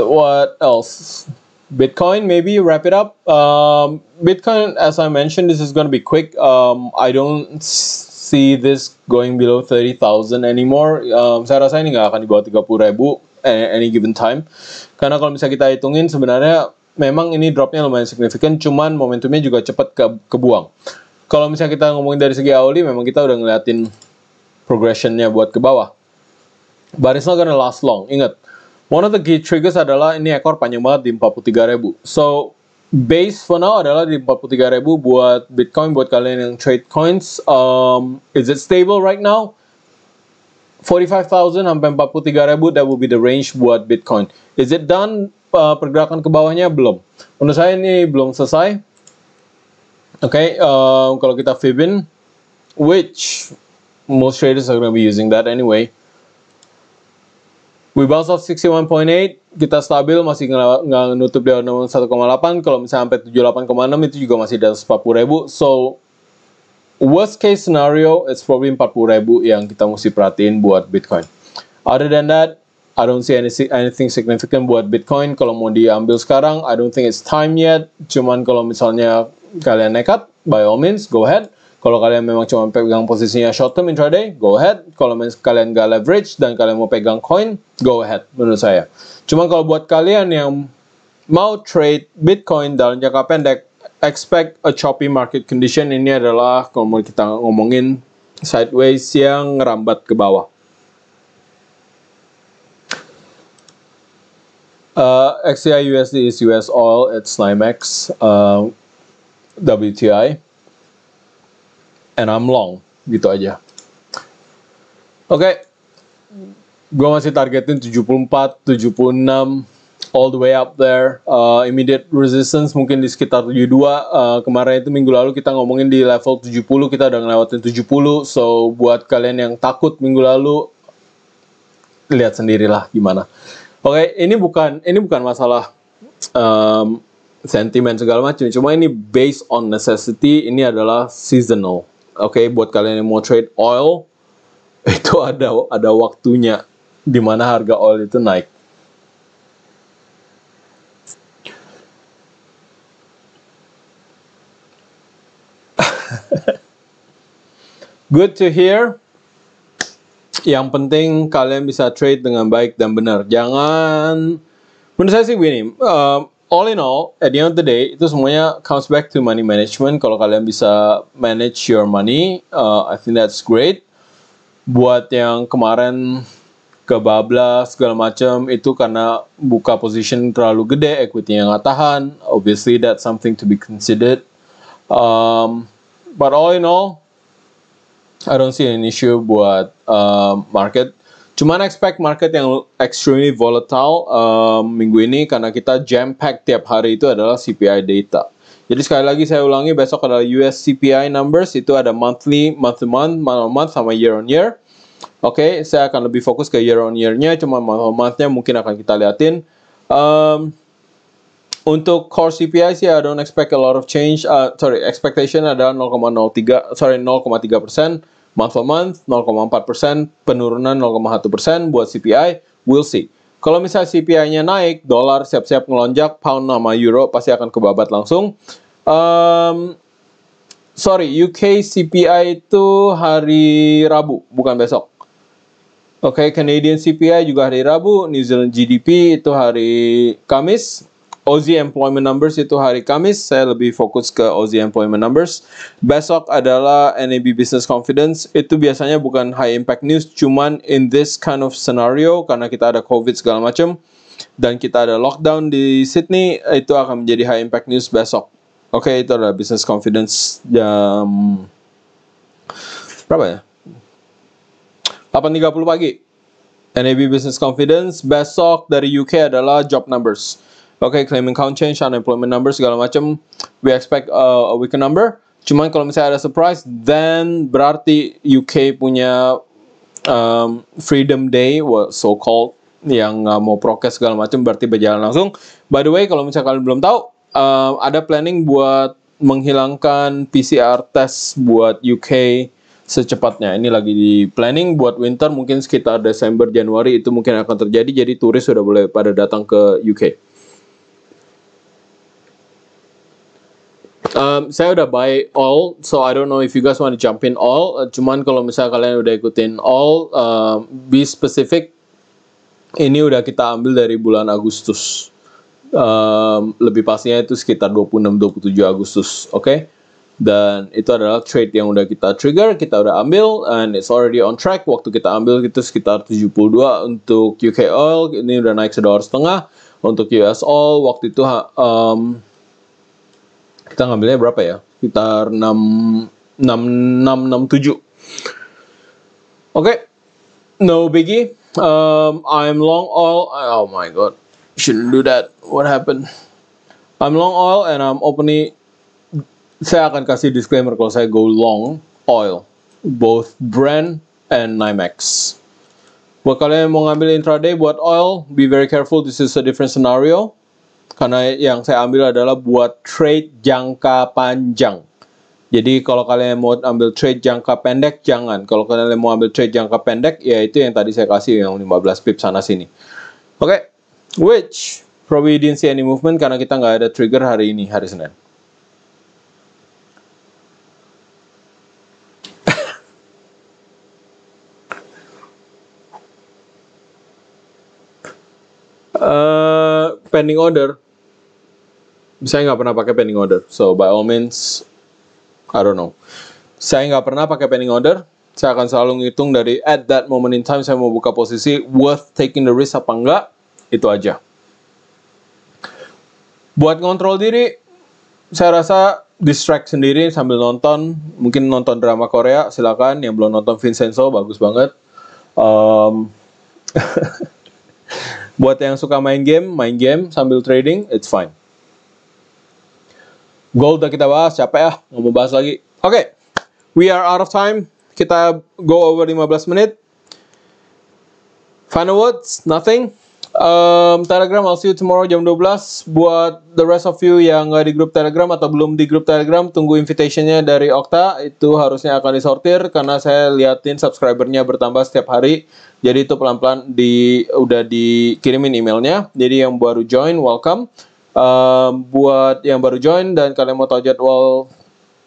What else? Bitcoin, maybe wrap it up. Um, Bitcoin, as I mentioned, this is going to be quick. Um, I don't see this going below 30,000 anymore. Um, saya rasa ini nggak akan di bawah 30 ribu any given time. Karena kalau misalnya kita hitungin sebenarnya memang ini dropnya lumayan signifikan, cuman momentumnya juga cepat ke kebuang. Kalau misalnya kita ngomongin dari segi hourly, memang kita udah ngeliatin progressionnya buat ke bawah. But it's not gonna last long. Ingat, one of the key triggers adalah ini ekor panjang banget di 43.000. So, base for now adalah di 43.000 buat Bitcoin buat kalian yang trade coins. Um, is it stable right now? 45.000 sampai 43.000 that will be the range buat Bitcoin. Is it done uh, pergerakan ke bawahnya belum? Menurut saya ini belum selesai. Oke, okay, uh, kalau kita Fibin, which most traders are going to be using that anyway. We bounce off 61.8, kita stabil masih nggak nutup di 1,8. Kalau misalnya sampai 78,6 itu juga masih di atas 40 ribu. So worst case scenario it's probably 40 ribu yang kita mesti perhatiin buat Bitcoin. Other than that, I don't see any, anything significant buat Bitcoin. Kalau mau diambil sekarang, I don't think it's time yet. Cuman kalau misalnya kalian nekat, by all means, go ahead. Kalau kalian memang cuma pegang posisinya short term intraday, go ahead. Kalau kalian gak leverage dan kalian mau pegang coin, go ahead menurut saya. Cuma kalau buat kalian yang mau trade Bitcoin dalam jangka pendek, expect a choppy market condition ini adalah kalau mau kita ngomongin sideways yang ngerambat ke bawah. Uh, XCI USD is US oil, it's NYMEX, uh, WTI and I'm long gitu aja oke okay. gue masih targetin 74 76 all the way up there uh, immediate resistance mungkin di sekitar 72 uh, kemarin itu minggu lalu kita ngomongin di level 70 kita udah ngelewatin 70 so buat kalian yang takut minggu lalu lihat sendirilah gimana oke okay, ini bukan ini bukan masalah um, sentimen segala macam cuma ini based on necessity ini adalah seasonal Oke, okay, buat kalian yang mau trade oil itu ada ada waktunya di mana harga oil itu naik. Good to hear. Yang penting kalian bisa trade dengan baik dan benar. Jangan menurut saya sih gini, uh, eh, all in all, at the end of the day, itu semuanya comes back to money management. Kalau kalian bisa manage your money, uh, I think that's great. Buat yang kemarin kebablas segala macam itu karena buka position terlalu gede, equity-nya nggak tahan. Obviously, that's something to be considered. Um, but all in all, I don't see an issue buat uh, market. Cuman expect market yang extremely volatile um, minggu ini karena kita jam pack tiap hari itu adalah CPI data. Jadi sekali lagi saya ulangi besok adalah US CPI numbers itu ada monthly, month to month, month to month sama year on year. Oke, okay, saya akan lebih fokus ke year on year-nya, cuma month to month-nya mungkin akan kita liatin. Um, untuk core CPI sih I don't expect a lot of change. Uh, sorry, expectation adalah 0,03 sorry 0,3 persen Month on month 0,4%, penurunan 0,1% buat CPI, we'll see. Kalau misalnya CPI-nya naik, dolar siap-siap ngelonjak, pound sama euro pasti akan kebabat langsung. Um, sorry, UK CPI itu hari Rabu, bukan besok. Oke, okay, Canadian CPI juga hari Rabu, New Zealand GDP itu hari Kamis, Aussie Employment Numbers itu hari Kamis, saya lebih fokus ke Aussie Employment Numbers. Besok adalah NAB Business Confidence, itu biasanya bukan high impact news, cuman in this kind of scenario, karena kita ada COVID segala macam, dan kita ada lockdown di Sydney, itu akan menjadi high impact news besok. Oke, okay, itu adalah Business Confidence jam... Berapa ya? 8.30 pagi. NAB Business Confidence, besok dari UK adalah job numbers okay claiming count change unemployment number segala macam we expect uh, a weaker number cuman kalau misalnya ada surprise then berarti UK punya um, Freedom Day what so called yang uh, mau prokes segala macam berarti berjalan langsung by the way kalau misalnya kalian belum tahu uh, ada planning buat menghilangkan PCR test buat UK secepatnya. Ini lagi di planning buat winter mungkin sekitar Desember Januari itu mungkin akan terjadi jadi turis sudah boleh pada datang ke UK. Um, saya udah buy all, so I don't know if you guys want to jump in all. Uh, cuman kalau misalnya kalian udah ikutin all, uh, be specific. Ini udah kita ambil dari bulan Agustus. Um, lebih pastinya itu sekitar 26-27 Agustus, oke? Okay? Dan itu adalah trade yang udah kita trigger, kita udah ambil, and it's already on track. Waktu kita ambil itu sekitar 72 untuk UK oil, ini udah naik sedolar setengah. Untuk US oil, waktu itu um, kita ngambilnya berapa ya sekitar 6 6 6 6 7 oke okay. no biggie um, I'm long all oh my god shouldn't do that what happened I'm long oil and I'm opening saya akan kasih disclaimer kalau saya go long oil both brand and NYMEX buat kalian yang mau ngambil intraday buat oil be very careful this is a different scenario karena yang saya ambil adalah buat trade jangka panjang. Jadi kalau kalian mau ambil trade jangka pendek, jangan. Kalau kalian mau ambil trade jangka pendek, ya itu yang tadi saya kasih yang 15 pip sana-sini. Oke, okay. which probably didn't see any movement karena kita nggak ada trigger hari ini, hari Senin. uh, pending order saya nggak pernah pakai pending order so by all means I don't know saya nggak pernah pakai pending order saya akan selalu ngitung dari at that moment in time saya mau buka posisi worth taking the risk apa enggak itu aja buat ngontrol diri saya rasa distract sendiri sambil nonton mungkin nonton drama Korea silakan yang belum nonton Vincenzo bagus banget um, Buat yang suka main game, main game sambil trading, it's fine. Gold udah kita bahas, capek ya, nggak mau bahas lagi. Oke, okay. we are out of time. Kita go over 15 menit. Final words, nothing. Um, Telegram, I'll see you tomorrow jam 12 Buat the rest of you yang nggak di grup Telegram atau belum di grup Telegram Tunggu invitationnya dari Okta Itu harusnya akan disortir Karena saya liatin subscribernya bertambah setiap hari Jadi itu pelan-pelan di udah dikirimin emailnya Jadi yang baru join, welcome um, Buat yang baru join dan kalian mau tahu jadwal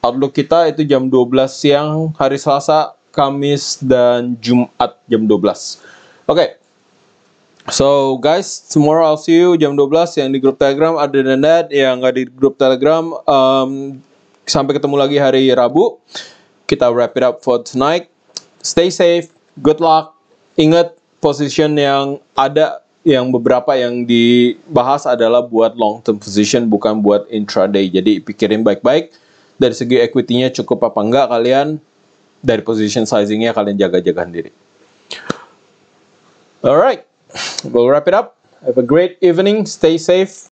Outlook kita itu jam 12 siang hari Selasa, Kamis, dan Jumat jam 12 Oke okay. So guys, tomorrow I'll see you jam 12 yang di grup Telegram ada dan yang nggak di grup Telegram um, sampai ketemu lagi hari Rabu. Kita wrap it up for tonight. Stay safe, good luck. Ingat position yang ada yang beberapa yang dibahas adalah buat long term position bukan buat intraday. Jadi pikirin baik-baik dari segi equity-nya cukup apa enggak kalian dari position sizing-nya kalian jaga-jaga sendiri. Alright. we'll wrap it up. Have a great evening. Stay safe.